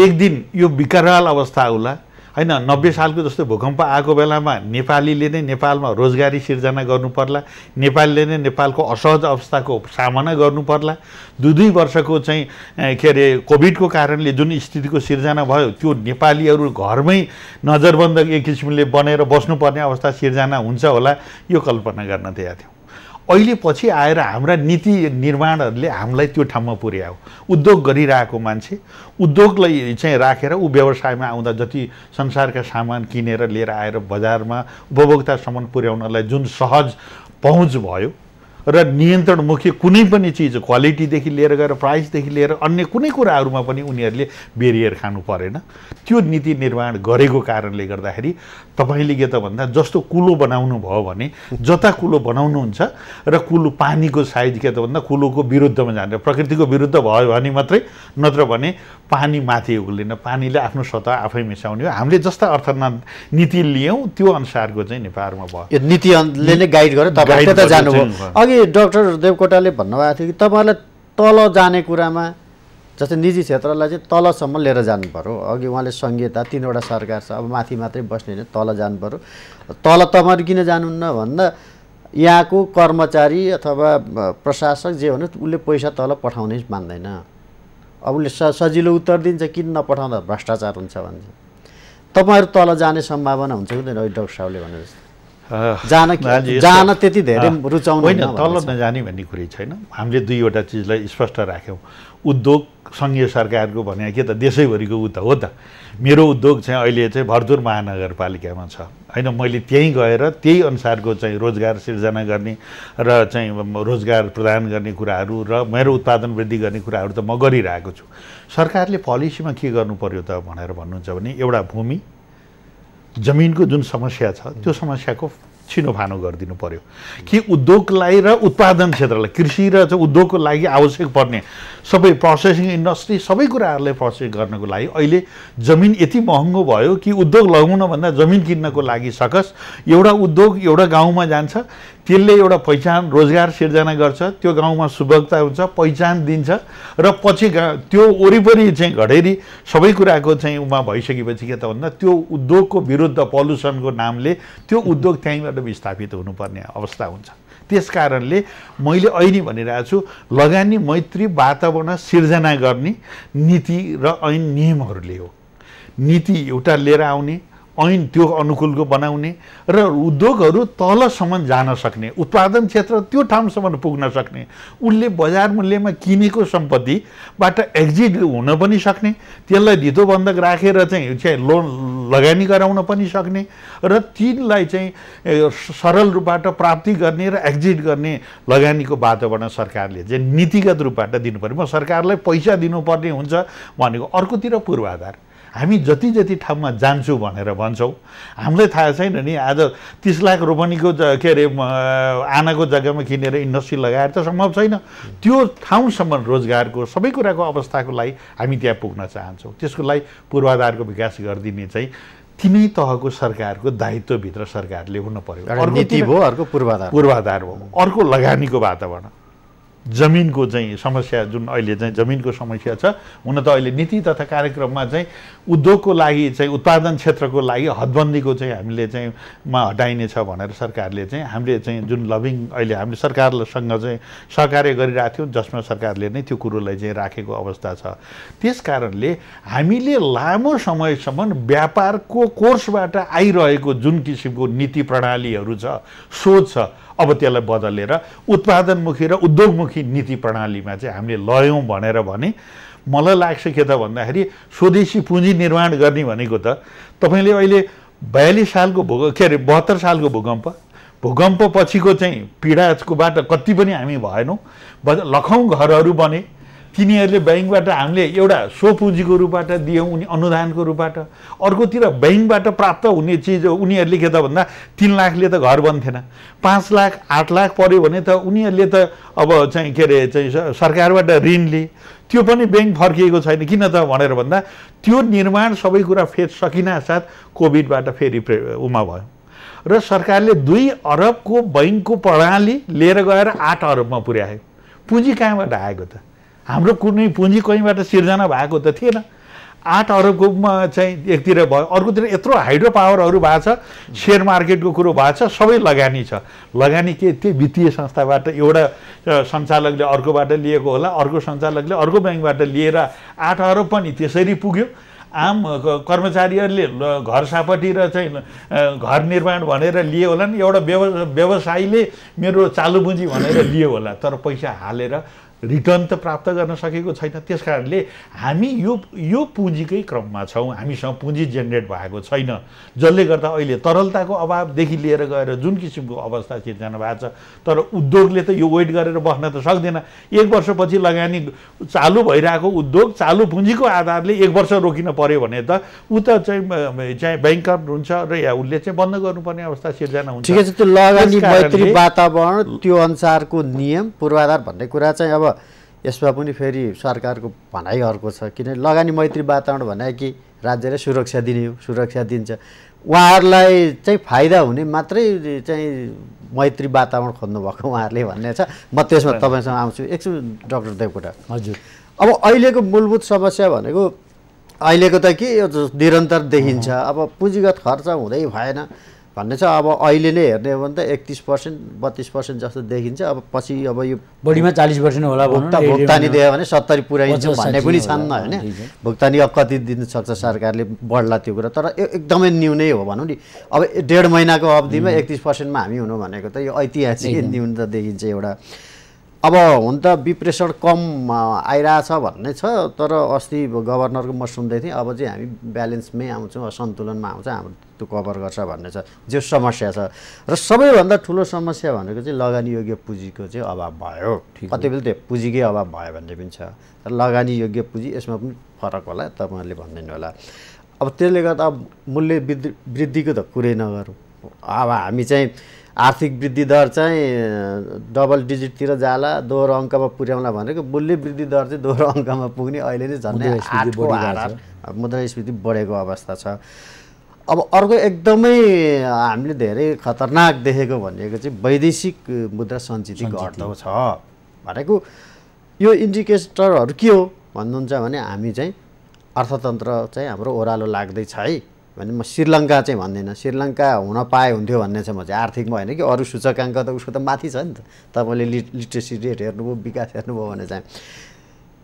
एक दिन यो विकराल अवस्था होला होइन नब्बे सालको जस्तो भूकम्प आएको बेलामा नेपालीले नै नेपालमा रोजगारी सिर्जना गर्नु पर्ला नेपालीले नै नेपालको असहज अवस्थाको सामना गर्नुपर्ला दुई दुई वर्षको चाहिँ के अरे कोभिडको कारणले जुन स्थितिको सिर्जना भयो त्यो नेपालीहरू घरमै नजरबन्द एक किसिमले बनेर बस्नुपर्ने अवस्था सिर्जना हुन्छ होला यो कल्पना गर्न तयार थियौँ अहिले पछि आएर हाम्रा नीति निर्माणहरूले हामीलाई त्यो ठाउँमा पुर्यायो उद्योग गरिरहेको मान्छे उद्योगलाई चाहिँ राखेर ऊ व्यवसायमा आउँदा जति संसारका सामान किनेर लिएर आएर बजारमा उपभोक्तासम्म पुर्याउनलाई जुन सहज पहुँच भयो र नियन्त्रणमुखी कुनै पनि चिज क्वालिटीदेखि लिएर गएर प्राइसदेखि लिएर अन्य कुनै कुराहरूमा पनि उनीहरूले बेरियर खानु परेन त्यो नीति निर्माण गरेको कारणले गर्दाखेरि तपाईँले के त भन्दा जस्तो कुलो बनाउनु भयो भने जता कुलो बनाउनुहुन्छ र कुलो पानीको साइज के त भन्दा कुलोको विरुद्धमा जाने प्रकृतिको विरुद्ध भयो भने मात्रै नत्र भने पानी माथि उग्लिन पानीले आफ्नो सतह आफै मिसाउने हो हामीले जस्ता अर्थमा नीति लियौँ त्यो अनुसारको चाहिँ नेपालमा भयो यो नीतिले नै गाइड गर्यो तपाईँ जानुभयो अघि अघि डाक्टर देवकोटाले भन्नुभएको थियो कि तपाईँहरूलाई तल जाने कुरामा जस्तै निजी क्षेत्रलाई चाहिँ तलसम्म लिएर जानु पऱ्यो अघि उहाँले सङ्घीयता तिनवटा सरकार छ अब माथि मात्रै बस्ने होइन तल जानु पऱ्यो तल तपाईँहरू किन जानुहुन्न भन्दा यहाँको कर्मचारी अथवा प्रशासक जे भन्नु उसले पैसा तल पठाउनै मान्दैन अब उसले स सजिलो उत्तर दिन्छ किन नपठाउँदा भ्रष्टाचार हुन्छ भन्छ तपाईँहरू तल जाने सम्भावना हुन्छ हुँदैन अहिले डक्टर साहबले भने जस्तो जान जान त्यति धेरै रुचाउनु होइन तल नजाने भन्ने कुरै छैन हामीले दुईवटा चिजलाई स्पष्ट राख्यौँ उद्योग सङ्घीय सरकारको भने के त देशैभरिको ऊ त हो त मेरो उद्योग चाहिँ अहिले चाहिँ भर्जुर महानगरपालिकामा छ होइन मैले त्यहीँ गएर त्यही अनुसारको चाहिँ रोजगार सिर्जना गर्ने र चाहिँ रोजगार प्रदान गर्ने कुराहरू र मेरो उत्पादन वृद्धि गर्ने कुराहरू त म गरिरहेको छु सरकारले पोलिसीमा के गर्नु पऱ्यो त भनेर भन्नुहुन्छ भने एउटा भूमि जमिनको जुन समस्या छ त्यो समस्याको छिनोफानो गरिदिनु पर्यो कि उद्योगलाई र उत्पादन क्षेत्रलाई कृषि र चाहिँ उद्योगको लागि आवश्यक पर्ने सबै प्रोसेसिङ इन्डस्ट्री सबै कुराहरूलाई प्रोसेस गर्नको लागि अहिले जमिन यति महँगो भयो कि उद्योग लगाउन भन्दा जमिन किन्नको लागि सकस एउटा उद्योग एउटा गाउँमा जान्छ त्यसले एउटा पहिचान रोजगार सिर्जना गर्छ त्यो गाउँमा सुभगता हुन्छ पहिचान दिन्छ र पछि त्यो वरिपरि चाहिँ घडेरी सबै कुराको चाहिँ उमा भइसकेपछि के त भन्दा त्यो उद्योगको विरुद्ध पल्युसनको नामले त्यो उद्योग त्यहीँबाट विस्थापित हुनुपर्ने अवस्था हुन्छ त्यस कारणले मैले अहिले भनिरहेको छु लगानी मैत्री वातावरण सिर्जना गर्ने नीति र ऐन नियमहरूले हो नीति एउटा लिएर आउने ऐन त्यो अनुकूलको बनाउने र उद्योगहरू तलसम्म जान सक्ने उत्पादन क्षेत्र त्यो ठाउँसम्म पुग्न सक्ने उसले बजार मूल्यमा किनेको सम्पत्तिबाट एक्जिट हुन पनि सक्ने त्यसलाई धितोबन्धक राखेर चाहिँ चाहिँ लोन लगानी गराउन पनि सक्ने र तिनलाई चाहिँ सरल रूपबाट प्राप्ति गर्ने र एक्जिट गर्ने लगानीको वातावरण सरकारले चाहिँ नीतिगत रूपबाट दिनु पऱ्यो म सरकारलाई पैसा दिनुपर्ने हुन्छ भनेको अर्कोतिर पूर्वाधार हामी जति जति ठाउँमा जान्छौँ भनेर भन्छौँ हामीलाई थाहा छैन नि आज तिस लाख रोपनीको के अरे आनाको जग्गामा किनेर इन्डस्ट्री लगाएर त सम्भव छैन त्यो ठाउँसम्म रोजगारको सबै कुराको अवस्थाको लागि हामी त्यहाँ पुग्न चाहन्छौँ त्यसको लागि पूर्वाधारको विकास गरिदिने चाहिँ तिनै तहको सरकारको दायित्वभित्र सरकारले हुन पऱ्यो अर्को नीति अर्को पूर्वाधार पूर्वाधार हो अर्को लगानीको वातावरण जमिनको चाहिँ समस्या जुन अहिले चाहिँ जमिनको समस्या छ हुन त अहिले नीति तथा कार्यक्रममा चाहिँ उद्योगको लागि चाहिँ उत्पादन क्षेत्रको लागि हदबन्दीको चाहिँ हामीले चाहिँ मा हटाइनेछ भनेर सरकारले चाहिँ हामीले चाहिँ जुन लभिङ अहिले हामीले सरकारसँग चाहिँ सहकार्य गरिरहेको थियौँ जसमा सरकारले नै त्यो कुरोलाई चाहिँ राखेको अवस्था छ त्यस कारणले हामीले लामो समयसम्म व्यापारको कोर्सबाट आइरहेको जुन किसिमको नीति प्रणालीहरू छ सोच छ अब त्यसलाई बदलेर उत्पादनमुखी र उद्योगमुखी नीति प्रणालीमा चाहिँ हामीले लयौँ भनेर भने मलाई लाग्छ के त भन्दाखेरि स्वदेशी पुँजी निर्माण गर्ने भनेको त तपाईँले अहिले बयालिस सालको भूक के अरे बहत्तर सालको भूकम्प भूकम्पपछिको चाहिँ पीडाकोबाट कति पनि हामी भएनौँ लखौँ घरहरू बने तिनीहरूले ब्याङ्कबाट हामीले एउटा सो स्वपुँजीको रूपबाट दियौँ उनी अनुदानको रूपबाट अर्कोतिर ब्याङ्कबाट प्राप्त हुने चिज उनीहरूले के त भन्दा तिन लाखले त घर बन्थेन पाँच लाख आठ लाख पऱ्यो भने त उनीहरूले त अब चाहिँ के अरे चाहिँ सरकारबाट ऋण लिए त्यो पनि ब्याङ्क फर्किएको छैन किन त भनेर भन्दा त्यो निर्माण सबै कुरा फेर साथ कोभिडबाट फेरि उमा भयो र सरकारले दुई अरबको बैङ्कको प्रणाली लिएर गएर आठ अरबमा पुर्यायो पुँजी कहाँबाट आएको त हाम्रो कुनै पुँजी कहीँबाट सिर्जना भएको त थिएन आठ अरबकोमा चाहिँ एकतिर भयो अर्कोतिर यत्रो हाइड्रो पावरहरू भएको छ सेयर मार्केटको कुरो भएको छ सबै लगानी छ लगानी के त्यही वित्तीय संस्थाबाट एउटा सञ्चालकले अर्कोबाट लिएको होला अर्को सञ्चालकले अर्को ब्याङ्कबाट लिएर आठ अरब पनि त्यसरी पुग्यो आम कर्मचारीहरूले घर सापट्टि र चाहिँ घर निर्माण भनेर लिए होला नि एउटा व्यव व्यवसायीले मेरो चालु पुँजी भनेर लिए होला तर पैसा हालेर रिटर्न त प्राप्त गर्न सकेको छैन त्यस कारणले हामी यो यो पुँजीकै क्रममा छौँ हामीसँग पुँजी जेनेरेट भएको छैन जसले गर्दा अहिले तरलताको अभावदेखि लिएर गएर जुन किसिमको अवस्था सिर्जना भएको छ तर उद्योगले त यो वेट गरेर बस्न त सक्दैन एक वर्षपछि लगानी चालु भइरहेको उद्योग चालु पुँजीको आधारले एक वर्ष रोकिन पऱ्यो भने त ऊ त चाहिँ चाहिँ ब्याङ्क हुन्छ र या उसले चाहिँ बन्द गर्नुपर्ने अवस्था सिर्जना हुन्छ ठिकै छ त्यो लगानी वातावरण त्यो अनुसारको नियम पूर्वाधार भन्ने कुरा चाहिँ अब यसमा पनि फेरि सरकारको भनाइ अर्को छ किनभने लगानी मैत्री वातावरण भने कि राज्यले सुरक्षा दिने हो सुरक्षा दिन्छ उहाँहरूलाई चाहिँ फाइदा हुने मात्रै चाहिँ मैत्री वातावरण खोज्नुभएको उहाँहरूले भन्ने छ म त्यसमा तपाईँसँग आउँछु एकछिन डक्टर देवकोटा हजुर अब अहिलेको मूलभूत समस्या भनेको अहिलेको त के निरन्तर देखिन्छ अब पुँजीगत खर्च हुँदै भएन भन्ने छ अब अहिले नै हेर्ने हो भने त एकतिस पर्सेन्ट बत्तिस पर्सेन्ट जस्तो देखिन्छ अब पछि अब यो बढीमा चालिस पर्सेन्ट होला भुक्ता भुक्तानी दियो भने सत्तरी पुऱ्याइन्छ भन्ने पनि छन् होइन भुक्तानी अब कति दिन सक्छ सरकारले बढ्ला त्यो कुरा तर एकदमै न्यूनै हो भनौँ नि अब डेढ महिनाको अवधिमा एकतिस पर्सेन्टमा हामी हुनु भनेको त यो ऐतिहासिक त देखिन्छ एउटा अब हुन त विप्रेसर कम आइरहेछ भन्ने छ तर अस्ति गभर्नरको म सुन्दै थिएँ अब चाहिँ हामी ब्यालेन्समै आउँछौँ सन्तुलनमा आउँछ हाम्रो कभर गर्छ भन्ने छ जो समस्या छ र सबैभन्दा ठुलो समस्या भनेको चाहिँ लगानी योग्य पुँजीको चाहिँ अभाव भयो कति बेला त्यो पुँजीकै अभाव भयो भन्ने पनि छ र योग्य पुँजी यसमा पनि फरक होला तपाईँहरूले भनिदिनु होला अब त्यसले गर्दा अब मूल्य वृद्धि वृद्धिको त कुरै नगरौँ अब हामी चाहिँ आर्थिक वृद्धि दर चाहिँ डबल डिजिटतिर जाला दोहोरो अङ्कमा पुर्याउँला भनेको मूल्य वृद्धि दर चाहिँ दोहोरो अङ्कमा पुग्ने अहिले नै झन् मुद्रास्फीति बढेको अवस्था छ अब अर्को एकदमै हामीले धेरै खतरनाक देखेको भनेको चाहिँ वैदेशिक मुद्रा सञ्चित घट्दो छ भनेको यो इन्डिकेटरहरू के हो भन्नुहुन्छ भने हामी चाहिँ अर्थतन्त्र चाहिँ हाम्रो ओह्रालो लाग्दैछ है भने म श्रीलङ्का चाहिँ भन्दिनँ श्रीलङ्का हुन पाए हुन्थ्यो भन्ने चाहिँ म चाहिँ आर्थिकमा होइन कि अरू सूचकाङ्क त उसको त माथि छ नि त तपाईँले लिट्रेसी रेट हेर्नुभयो विकास हेर्नुभयो भने चाहिँ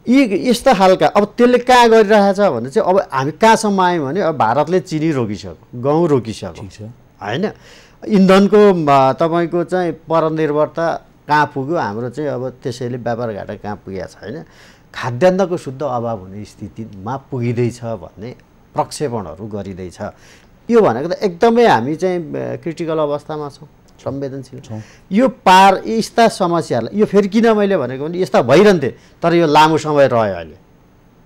यी यस्ता खालका अब त्यसले कहाँ गरिरहेछ भने चाहिँ अब हामी कहाँसम्म आयौँ भने अब भारतले चिनी रोकिसक्यो गहुँ रोकिसक्यो होइन इन्धनको तपाईँको चाहिँ परनिर्भरता कहाँ पुग्यो हाम्रो चाहिँ अब त्यसैले व्यापार घाटा कहाँ पुगेको छ होइन खाद्यान्नको शुद्ध अभाव हुने स्थितिमा पुगिँदैछ भन्ने प्रक्षेपणहरू गरिँदैछ यो भनेको त एकदमै हामी चाहिँ क्रिटिकल अवस्थामा छौँ संवेदनशील यो पार यस्ता समस्याहरूलाई यो फेरि किन मैले भनेको भने यस्ता भइरहन्थे तर यो लामो समय रह्यो अहिले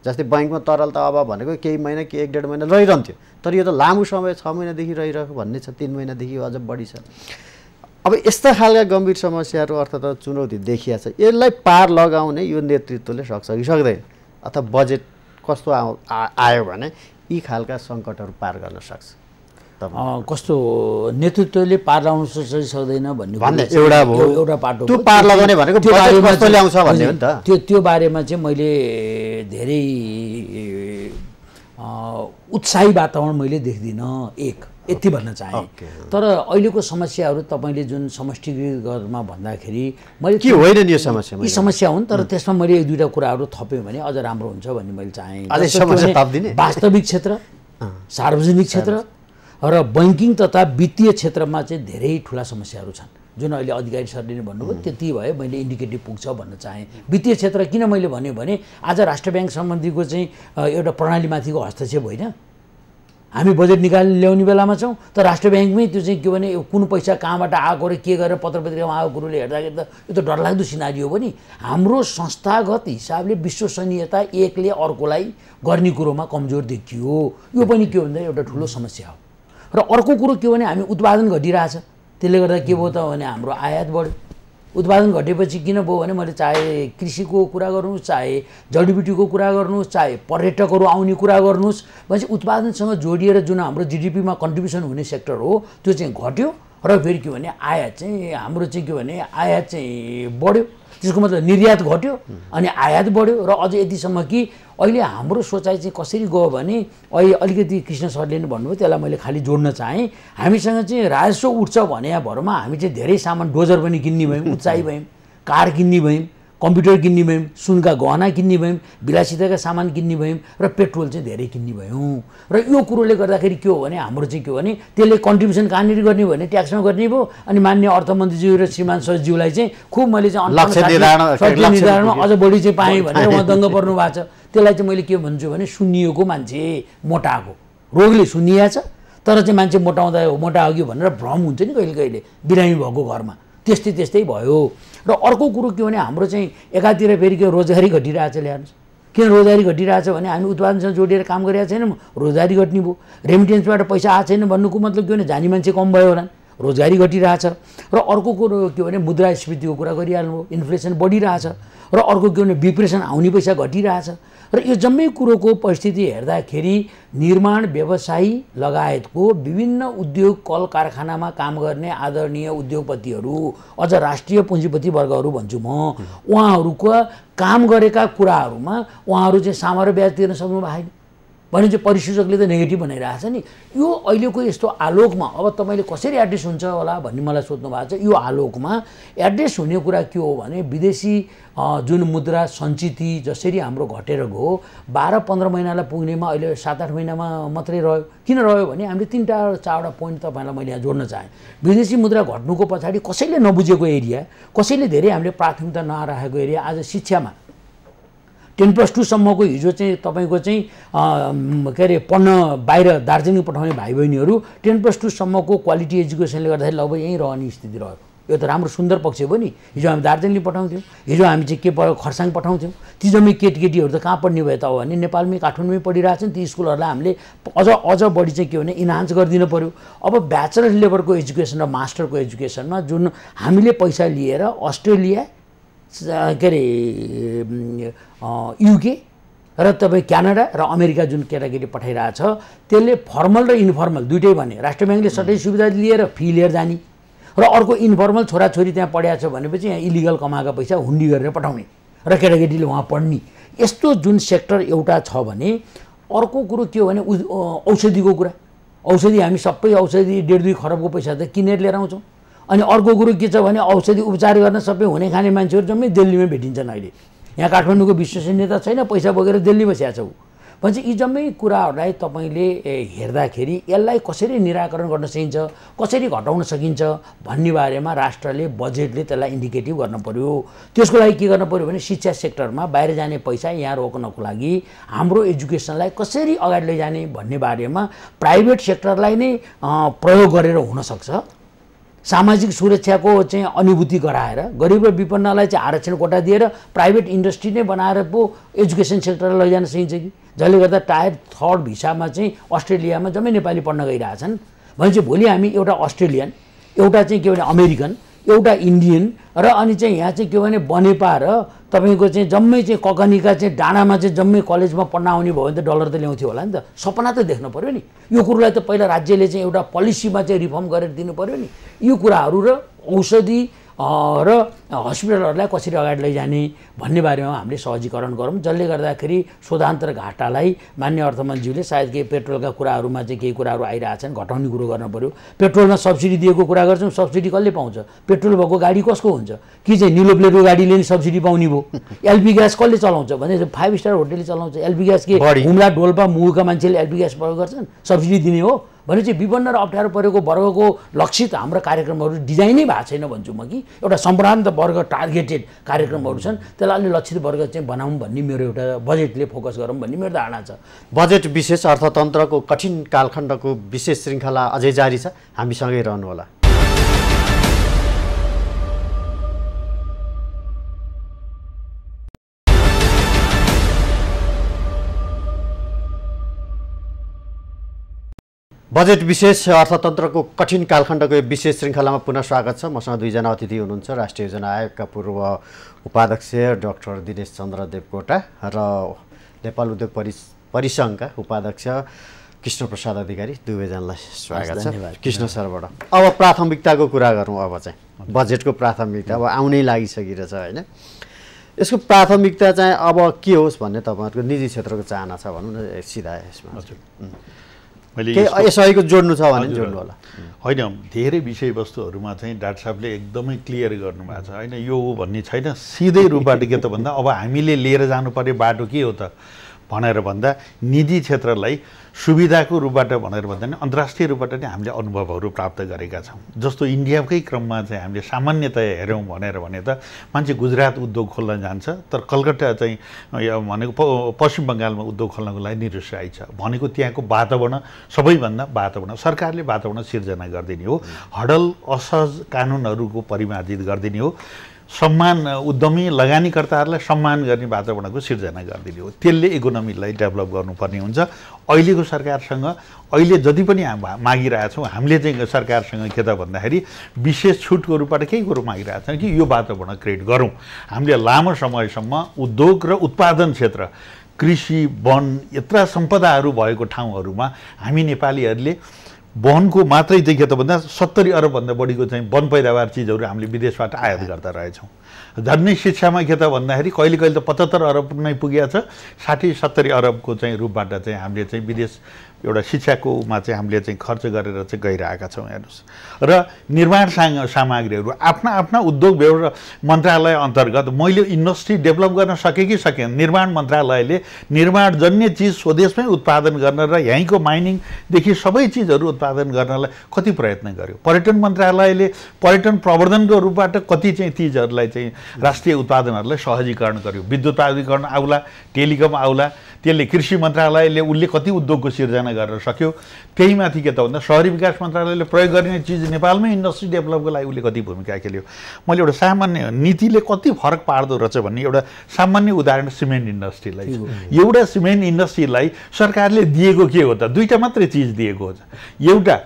जस्तै ब्याङ्कमा तरलता अब भनेको केही महिना के एक डेढ महिना रहिरहन्थ्यो तर यो त लामो समय छ महिनादेखि रहिरहेको भन्ने छ तिन महिनादेखि अझ बढी छ अब यस्ता खालका गम्भीर समस्याहरू अर्थात् चुनौती देखिया छ यसलाई पार लगाउने यो नेतृत्वले सक्छ कि सक्दैन अथवा बजेट कस्तो आयो भने यी खालका सङ्कटहरू पार गर्न सक्छ कस्तो नेतृत्वले पार लगाउन सक्छ सक्दैन भन्ने एउटा एउटा पाटो त्यो पार लगाउने भनेको त्यो त्यो बारेमा चाहिँ मैले धेरै उत्साही वातावरण मैले देख्दिनँ एक यति भन्न चाहे तर अहिलेको समस्याहरू तपाईँले जुन समष्टिगतमा भन्दाखेरि मैले के होइन नि यो समस्या यी समस्या हुन् तर त्यसमा मैले एक दुईवटा कुराहरू थपेँ भने अझ राम्रो हुन्छ भन्ने मैले चाहेँ वास्तविक क्षेत्र सार्वजनिक क्षेत्र र बैङ्किङ तथा वित्तीय क्षेत्रमा चाहिँ धेरै ठुला समस्याहरू छन् जुन अहिले अधिकारी सरले नै भन्नुभयो त्यति भए मैले इन्डिकेटिभ पुग्छ भन्न चाहेँ वित्तीय क्षेत्र किन मैले भन्यो भने आज राष्ट्र ब्याङ्क सम्बन्धीको चाहिँ एउटा प्रणालीमाथिको हस्तक्षेप होइन हामी बजेट निकाल ल्याउने बेलामा छौँ त राष्ट्र ब्याङ्कमै त्यो चाहिँ के भने कुन पैसा कहाँबाट आएको र के गरेर पत्र पत्रिकामा आएको कुरोले हेर्दाखेरि त यो त डरलाग्दो सिनारी हो पनि हाम्रो संस्थागत हिसाबले विश्वसनीयता एकले अर्कोलाई गर्ने कुरोमा कमजोर देखियो यो पनि के भन्दा एउटा ठुलो समस्या हो र अर्को कुरो के हो भने हामी उत्पादन घटिरहेछ त्यसले गर्दा के भयो त भने हाम्रो आयात बढ्यो उत्पादन घटेपछि किन भयो भने मैले चाहे कृषिको कुरा गर्नुहोस् चाहे जडीबुटीको कुरा गर्नुहोस् चाहे पर्यटकहरू आउने कुरा गर्नुहोस् भनेपछि उत्पादनसँग जोडिएर जुन हाम्रो जिडिपीमा कन्ट्रिब्युसन हुने सेक्टर हो त्यो चाहिँ घट्यो र फेरि के भने आयात चाहिँ हाम्रो चाहिँ के भने आयात चाहिँ बढ्यो त्यसको मतलब निर्यात घट्यो अनि आयात बढ्यो र अझ यतिसम्म कि अहिले हाम्रो सोचाइ चाहिँ कसरी गयो भने अहिले अलिकति कृष्ण सरले नै भन्नुभयो त्यसलाई मैले खालि जोड्न चाहेँ हामीसँग चाहिँ राजस्व उठ्छ भने भरमा हामी चाहिँ धेरै सामान डोजर पनि किन्ने भयौँ उचाइ भयौँ कार किन्ने भयौँ कम्प्युटर किन्ने भयौँ सुनका गहना किन्ने भयौँ विलासिताका सामान किन्ने भयौँ र पेट्रोल चाहिँ धेरै किन्ने भयौँ र यो कुरोले गर्दाखेरि के हो भने हाम्रो चाहिँ के हो भने त्यसले कन्ट्रिब्युसन कहाँनिर गर्ने भने ट्याक्समा गर्ने भयो अनि मान्य अर्थमन्त्रीज्यू र श्रीमान सचिवलाई चाहिँ खुब मैले चाहिँ निर्धारणमा अझ बढी चाहिँ पाएँ भनेर उहाँ दङ्ग (laughs) पर्नु भएको छ त्यसलाई चाहिँ मैले के भन्छु भने सुनिएको मान्छे मोटाएको रोगले सुनिया छ तर चाहिँ मान्छे मोटाउँदा मोटा अघि भनेर भ्रम हुन्छ नि कहिले कहिले बिरामी भएको घरमा त्यस्तै त्यस्तै भयो र अर्को कुरो के भने हाम्रो चाहिँ एकातिर फेरि के रोजगारी घटिरहेछ ल्याउनुहोस् किन रोजगारी घटिरहेछ भने हामी उत्पादनसँग जोडिएर काम गरिरहेको छैनौँ रोजगारी घट्ने भयो रेमिटेन्सबाट पैसा आएको छैन भन्नुको मतलब के भने जाने मान्छे कम भयो होला रोजगारी घटिरहेछ र अर्को कुरो के भने मुद्रास्फीतिको कुरा गरिहाल्नु इन्फ्लेसन बढिरहेछ र अर्को के भने डिप्रेसन आउने पैसा घटिरहेछ र यो जम्मै कुरोको परिस्थिति हेर्दाखेरि निर्माण व्यवसायी लगायतको विभिन्न उद्योग कल कारखानामा काम गर्ने आदरणीय उद्योगपतिहरू अझ राष्ट्रिय पुँजीपति वर्गहरू भन्छु म उहाँहरूको काम गरेका कुराहरूमा उहाँहरू चाहिँ सामर ब्याज तिर्न सक्नु भएन भने चाहिँ परिसूचकले त नेगेटिभ बनाइरहेको छ नि यो अहिलेको यस्तो आलोकमा अब तपाईँले कसरी एड्रेस हुन्छ होला भन्ने मलाई सोध्नु भएको छ यो आलोकमा एड्रेस हुने कुरा के हो भने विदेशी जुन मुद्रा सञ्चिति जसरी हाम्रो घटेर गयो बाह्र पन्ध्र महिनालाई पुग्नेमा अहिले सात आठ महिनामा मात्रै रह्यो किन रह्यो भने हामीले तिनवटा चारवटा पोइन्ट तपाईँलाई मैले यहाँ जोड्न चाहेँ विदेशी मुद्रा घट्नुको पछाडि कसैले नबुझेको एरिया कसैले धेरै हामीले प्राथमिकता नराखेको एरिया आज शिक्षामा टेन प्लस टूसम्मको हिजो चाहिँ तपाईँको चाहिँ के अरे पढ्न बाहिर दार्जिलिङ पठाउने भाइ बहिनीहरू टेन प्लस टूसम्मको क्वालिटी एजुकेसनले गर्दाखेरि लगभग यहीँ रहने स्थिति रह्यो यो त राम्रो सुन्दर पक्ष हो नि हिजो हामी दार्जिलिङ पठाउँथ्यौँ हिजो हामी चाहिँ के पढ खरसाङ पठाउँथ्यौँ ती जम्मै केटकेटीहरू त कहाँ पढ्ने भयो त हो भने नेपालमै काठमाडौँमै पढिरहेछन् ती स्कुलहरूलाई हामीले अझ अझ बढी चाहिँ के भने इन्हान्स गरिदिनु पऱ्यो अब ब्याचलर लेभलको एजुकेसन र मास्टरको एजुकेसनमा जुन हामीले पैसा लिएर अस्ट्रेलिया के अरे युके र तपाईँ क्यानाडा र अमेरिका जुन केटाकेटी पठाइरहेछ त्यसले फर्मल र इन्फर्मल दुइटै भने राष्ट्र ब्याङ्कले सधैँ सुविधा लिएर फी लिएर जाने र अर्को इन्फर्मल छोराछोरी त्यहाँ पढाएको छ भनेपछि यहाँ इलिगल कमाएको पैसा हुन्डी गरेर पठाउने र केटाकेटीले उहाँ पढ्ने यस्तो जुन सेक्टर एउटा छ भने अर्को कुरो के हो भने औषधिको कुरा औषधि हामी सबै औषधि डेढ दुई खरबको पैसा त किनेर लिएर आउँछौँ अनि अर्को कुरो के छ भने औषधि उपचार गर्न सबै हुने खाने मान्छेहरू जम्मै दिल्लीमै भेटिन्छन् अहिले यहाँ काठमाडौँको विश्वसनीयता छैन पैसा बोकेर दिल्ली बसिरहेको छौँ भन्छ यी जम्मै कुराहरूलाई तपाईँले हेर्दाखेरि यसलाई कसरी निराकरण गर्न सकिन्छ कसरी घटाउन सकिन्छ भन्ने बारेमा राष्ट्रले बजेटले त्यसलाई इन्डिकेटिभ गर्न पऱ्यो त्यसको लागि के गर्न पऱ्यो भने शिक्षा सेक्टरमा बाहिर जाने पैसा यहाँ रोक्नको लागि हाम्रो एजुकेसनलाई कसरी अगाडि लैजाने भन्ने बारेमा प्राइभेट सेक्टरलाई नै प्रयोग गरेर हुनसक्छ सामाजिक सुरक्षाको चाहिँ अनुभूति गराएर गरिब र विपन्नलाई चाहिँ आरक्षण कोटा दिएर प्राइभेट इन्डस्ट्री नै बनाएर पो एजुकेसन सेक्टरलाई लैजान सकिन्छ कि जसले गर्दा टायर थर्ड भिसामा चाहिँ अस्ट्रेलियामा जम्मै नेपाली पढ्न गइरहेछन् भनेपछि भोलि हामी एउटा अस्ट्रेलियन एउटा चाहिँ के भने अमेरिकन एउटा इन्डियन र अनि चाहिँ यहाँ चाहिँ के भने बनेपा र तपाईँको चाहिँ जम्मै चाहिँ ककनीका चाहिँ डाँडामा चाहिँ जम्मै कलेजमा पढ्न आउने भयो भने त डलर त ल्याउँथ्यो होला नि त सपना त देख्नु पऱ्यो नि यो कुरोलाई त पहिला राज्यले चाहिँ एउटा पोलिसीमा चाहिँ रिफर्म गरेर दिनु पऱ्यो नि यो कुराहरू र औषधि र हस्पिटलहरूलाई कसरी अगाडि लैजाने भन्ने बारेमा हामीले सहजीकरण गरौँ जसले गर्दाखेरि शोधान्तर घाटालाई मान्य अर्थमन्त्रीज्यूले सायद केही पेट्रोलका कुराहरूमा चाहिँ केही कुराहरू आइरहेछन् घटाउने कुरो गर्नु पऱ्यो पेट्रोलमा सब्सिडी दिएको कुरा गर्छौँ सब्सिडी कसले पाउँछ पेट्रोल भएको गाडी कसको हुन्छ कि चाहिँ निलो प्लेटको गाडीले नि सब्सिडी पाउने भयो एलपी ग्यास कसले चलाउँछ भने फाइभ स्टार होटेलले चलाउँछ एलपी ग्यास के हुम्ला डोल्पा मुहुका मान्छेले एलपी ग्यास प्रयोग गर्छन् सब्सिडी दिने हो भनेपछि विपन्न र अप्ठ्यारो परेको वर्गको लक्षित हाम्रो कार्यक्रमहरू डिजाइनै भएको छैन भन्छु म कि एउटा सम्भ्रान्त वर्ग टार्गेटेड कार्यक्रमहरू छन् त्यसलाई अलि लक्षित वर्ग चाहिँ बनाऊँ भन्ने मेरो एउटा बजेटले फोकस गरौँ भन्ने मेरो धारणा छ बजेट विशेष अर्थतन्त्रको कठिन कालखण्डको विशेष श्रृङ्खला अझै जारी छ हामीसँगै रहनुहोला बजेट विशेष अर्थतन्त्रको कठिन कालखण्डको यो विशेष श्रृङ्खलामा पुनः स्वागत छ मसँग दुईजना अतिथि हुनुहुन्छ राष्ट्रिय योजना आयोगका पूर्व उपाध्यक्ष डाक्टर दिनेश चन्द्र देवकोटा र नेपाल उद्योग परिस परिसङ्घका उपाध्यक्ष कृष्ण प्रसाद अधिकारी दुवैजनालाई स्वागत छ कृष्ण सरबाट अब प्राथमिकताको कुरा गरौँ अब चाहिँ बजेटको प्राथमिकता अब आउनै लागिसकिरहेछ होइन यसको प्राथमिकता चाहिँ अब के होस् भन्ने तपाईँहरूको निजी क्षेत्रको चाहना छ भनौँ न सिधा यसमा हजुर मैले यसको जोड्नु छ भने जोड्नु होला होइन धेरै विषयवस्तुहरूमा चाहिँ डाक्टर साहबले एकदमै क्लियर गर्नुभएको छ होइन यो हो भन्ने छैन सिधै रूपबाट के (laughs) त भन्दा अब हामीले लिएर जानुपर्ने बाटो के हो त भनेर भन्दा निजी क्षेत्रलाई सुविधाको रूपबाट भनेर भन्दा पनि अन्तर्राष्ट्रिय रूपबाट नै हामीले अनुभवहरू प्राप्त गरेका छौँ जस्तो इन्डियाकै क्रममा चाहिँ हामीले सामान्यतया हेऱ्यौँ भनेर भने त मान्छे गुजरात उद्योग खोल्न जान्छ तर कलकत्ता चाहिँ भनेको पश्चिम बङ्गालमा उद्योग खोल्नको लागि निरुत्साहित छ भनेको त्यहाँको वातावरण सबैभन्दा वातावरण सरकारले वातावरण सिर्जना गरिदिने हो हडल असहज कानुनहरूको परिमार्जित गरिदिने हो सम्मान उद्यमी लगानीकर्ताहरूलाई सम्मान गर्ने वातावरणको सिर्जना गरिदिने हो त्यसले इकोनोमीलाई डेभलप गर्नुपर्ने हुन्छ अहिलेको सरकारसँग अहिले जति पनि मागिरहेछौँ हामीले चाहिँ सरकारसँग के त भन्दाखेरि विशेष छुटको रूपबाट केही कुरो मागिरहेछौँ कि यो वातावरण क्रिएट गरौँ हामीले लामो समयसम्म उद्योग र उत्पादन क्षेत्र कृषि वन यत्र सम्पदाहरू भएको ठाउँहरूमा हामी नेपालीहरूले वहनको मात्रै देखियो त भन्दा सत्तरी अरबभन्दा बढीको चाहिँ वन पैदावार चिजहरू हामीले विदेशबाट आयात गर्दा रहेछौँ झन्नै शिक्षामा के त भन्दाखेरि कहिले कहिले त पचहत्तर अरब नै पुगेको छ साठी सत्तरी अरबको चाहिँ रूपबाट चाहिँ हामीले चाहिँ विदेश एउटा शिक्षाकोमा चाहिँ हामीले चाहिँ खर्च गरेर चाहिँ गइरहेका छौँ हेर्नुहोस् र निर्माण साङ सामग्रीहरू आफ्ना आफ्ना उद्योग व्यवहार मन्त्रालय अन्तर्गत मैले इन्डस्ट्री डेभलप गर्न सकेँ कि सकेन निर्माण मन्त्रालयले निर्माण जन्य चिज स्वदेशमै उत्पादन गर्न र यहीँको माइनिङदेखि सबै चिजहरू उत्पादन गर्नलाई कति प्रयत्न गर्यो पर्यटन मन्त्रालयले पर्यटन प्रवर्धनको रूपबाट कति चाहिँ चिजहरूलाई चाहिँ राष्ट्रिय उत्पादनहरूलाई सहजीकरण गर्यो विद्युत प्राधिकरण आउला टेलिकम आउला त्यसले कृषि मन्त्रालयले उसले कति उद्योगको सिर्जना गर्न सक्यो त्यहीमाथि के त भन्दा सहरी विकास मन्त्रालयले प्रयोग गरिने चिज नेपालमै इन्डस्ट्री डेभलपको लागि उसले कति भूमिका खेल्यो मैले एउटा सामान्य नीतिले कति फरक पार्दो रहेछ भन्ने एउटा सामान्य उदाहरण सिमेन्ट इन्डस्ट्रीलाई एउटा सिमेन्ट इन्डस्ट्रीलाई सरकारले दिएको के हो त दुईवटा मात्रै चिज दिएको हो एउटा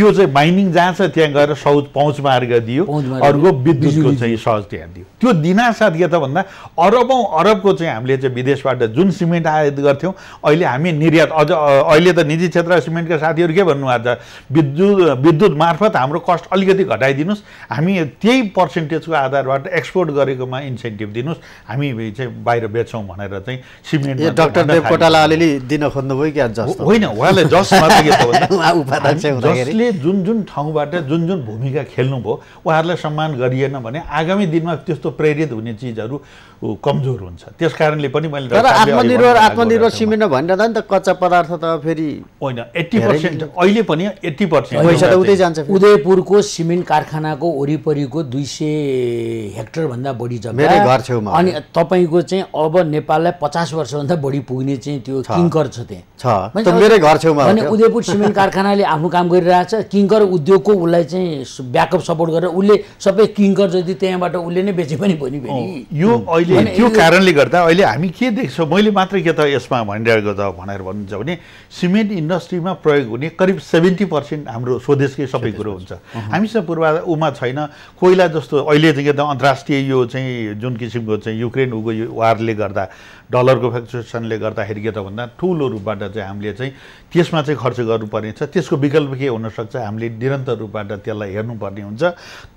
त्यो चाहिँ माइनिङ जहाँ छ त्यहाँ गएर सहज पहुँच मार्ग दियो अर्को विद्युतको चाहिँ सहज त्यहाँ दियो त्यो दिनासाथ के त भन्दा अरबौँ अरबको चाहिँ हामीले चाहिँ विदेशबाट जुन सिमेन्ट आयात गर्थ्यौँ अहिले हामी निर्यात अझ अहिले त निजी क्षेत्र सिमेन्टका साथीहरू के भन्नुभएको छ विद्युत विद्युत मार्फत हाम्रो कस्ट अलिकति घटाइदिनुहोस् हामी त्यही पर्सेन्टेजको आधारबाट एक्सपोर्ट गरेकोमा इन्सेन्टिभ दिनुहोस् हामी चाहिँ बाहिर बेच्छौँ भनेर चाहिँ सिमेन्ट डक्टर देवकोटालाई अलिअलि दिन खोज्नुभयो कि होइन उहाँले (laughs) जसले जुन जुन ठाउँबाट जुन जुन भूमिका खेल्नुभयो उहाँहरूलाई सम्मान गरिएन भने आगामी दिनमा त्यस्तो प्रेरित हुने चिजहरू ऊ कमजोर हुन्छ त्यस कारणले पनि मैले तर आत्मनिर्भर आत्मनिर्भर सिमेन्ट भनेर नि त कच्चा पदार्थ त फेरि होइन एट्टी पर्सेन्ट अहिले पनि एट्टी पर्सेन्ट पैसा त उतै जान्छ उदयपुरको सिमेन्ट कारखानाको वरिपरिको दुई सय हेक्टरभन्दा बढी जग्गा घर छेउमा अनि तपाईँको चाहिँ अब नेपाललाई पचास वर्षभन्दा बढी पुग्ने चाहिँ त्यो किङ्कर छ त्यहाँ मेरै घर छेउमा अनि उदयपुर सिमेन्ट कारखानाले आफ्नो काम गरिरहेको छ किङ्कर उद्योगको उसलाई चाहिँ ब्याकअप सपोर्ट गरेर उसले सबै किङ्कर जति त्यहाँबाट उसले नै बेचे पनि भनिभयो यो अहिले त्यो कारणले गर्दा अहिले हामी के देख्छौँ मैले मात्र के त यसमा भनिरहेको त भनेर भन्नुहुन्छ भने सिमेन्ट इन्डस्ट्रीमा प्रयोग हुने करिब सेभेन्टी पर्सेन्ट हाम्रो स्वदेशकै सबै कुरो हुन्छ हामीसँग पूर्वाधार उमा छैन कोइला जस्तो अहिले चाहिँ के त अन्तर्राष्ट्रिय यो चाहिँ जुन किसिमको चाहिँ युक्रेन उगो वारले गर्दा डलरको फ्लक्चुएसनले गर्दाखेरि के त भन्दा ठुलो रूपबाट चाहिँ हामीले चाहिँ त्यसमा चाहिँ खर्च छ त्यसको विकल्प के हुनसक्छ हामीले निरन्तर रूपबाट त्यसलाई हेर्नुपर्ने हुन्छ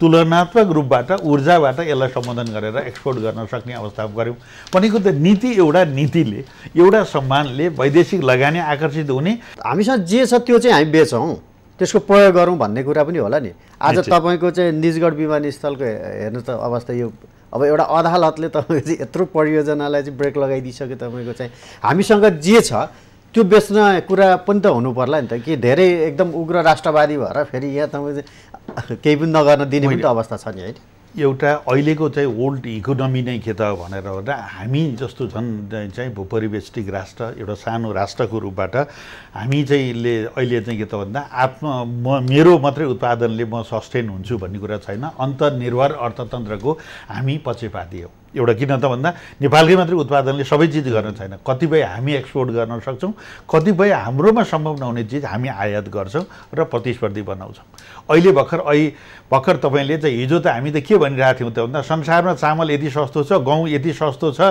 तुलनात्मक रूपबाट ऊर्जाबाट यसलाई सम्बोधन गरेर एक्सपोर्ट गर्न सक्ने अवस्था गऱ्यौँ भनेको त नीति एउटा नीतिले एउटा सम्मानले वैदेशिक लगानी आकर्षित हुने हामीसँग जे छ त्यो चाहिँ हामी बेचौँ त्यसको प्रयोग गरौँ भन्ने कुरा पनि होला नि आज तपाईँको चाहिँ निजगढ विमानस्थलको हेर्नु त अवस्था यो अब एउटा अदालतले तपाईँको चाहिँ यत्रो परियोजनालाई चाहिँ ब्रेक लगाइदिइसक्यो तपाईँको चाहिँ हामीसँग जे छ त्यो बेच्न कुरा पनि त हुनु पर्ला नि त कि धेरै एकदम उग्र राष्ट्रवादी भएर फेरि यहाँ तपाईँ केही पनि नगर्न दिने पनि त अवस्था छ नि होइन एउटा अहिलेको चाहिँ ओल्ड इकोनोमी नै के त भनेर हामी जस्तो झन् चाहिँ भूपरिवेष्टिक राष्ट्र एउटा सानो राष्ट्रको रूपबाट हामी चाहिँ अहिले चाहिँ के त भन्दा आत्म म मेरो मात्रै उत्पादनले म सस्टेन हुन्छु भन्ने कुरा छैन अन्तर्निर्भर अर्थतन्त्रको हामी पक्षपाती हौँ एउटा किन त भन्दा नेपालकै मात्रै उत्पादनले सबै चिज गर्न छैन कतिपय हामी एक्सपोर्ट गर्न सक्छौँ कतिपय हाम्रोमा सम्भव नहुने चिज हामी आयात गर्छौँ र प्रतिस्पर्धी बनाउँछौँ अहिले भर्खर अहिले भर्खर तपाईँले चाहिँ हिजो त हामी त के भनिरहेको थियौँ त भन्दा संसारमा चामल यति सस्तो छ गहुँ यति सस्तो छ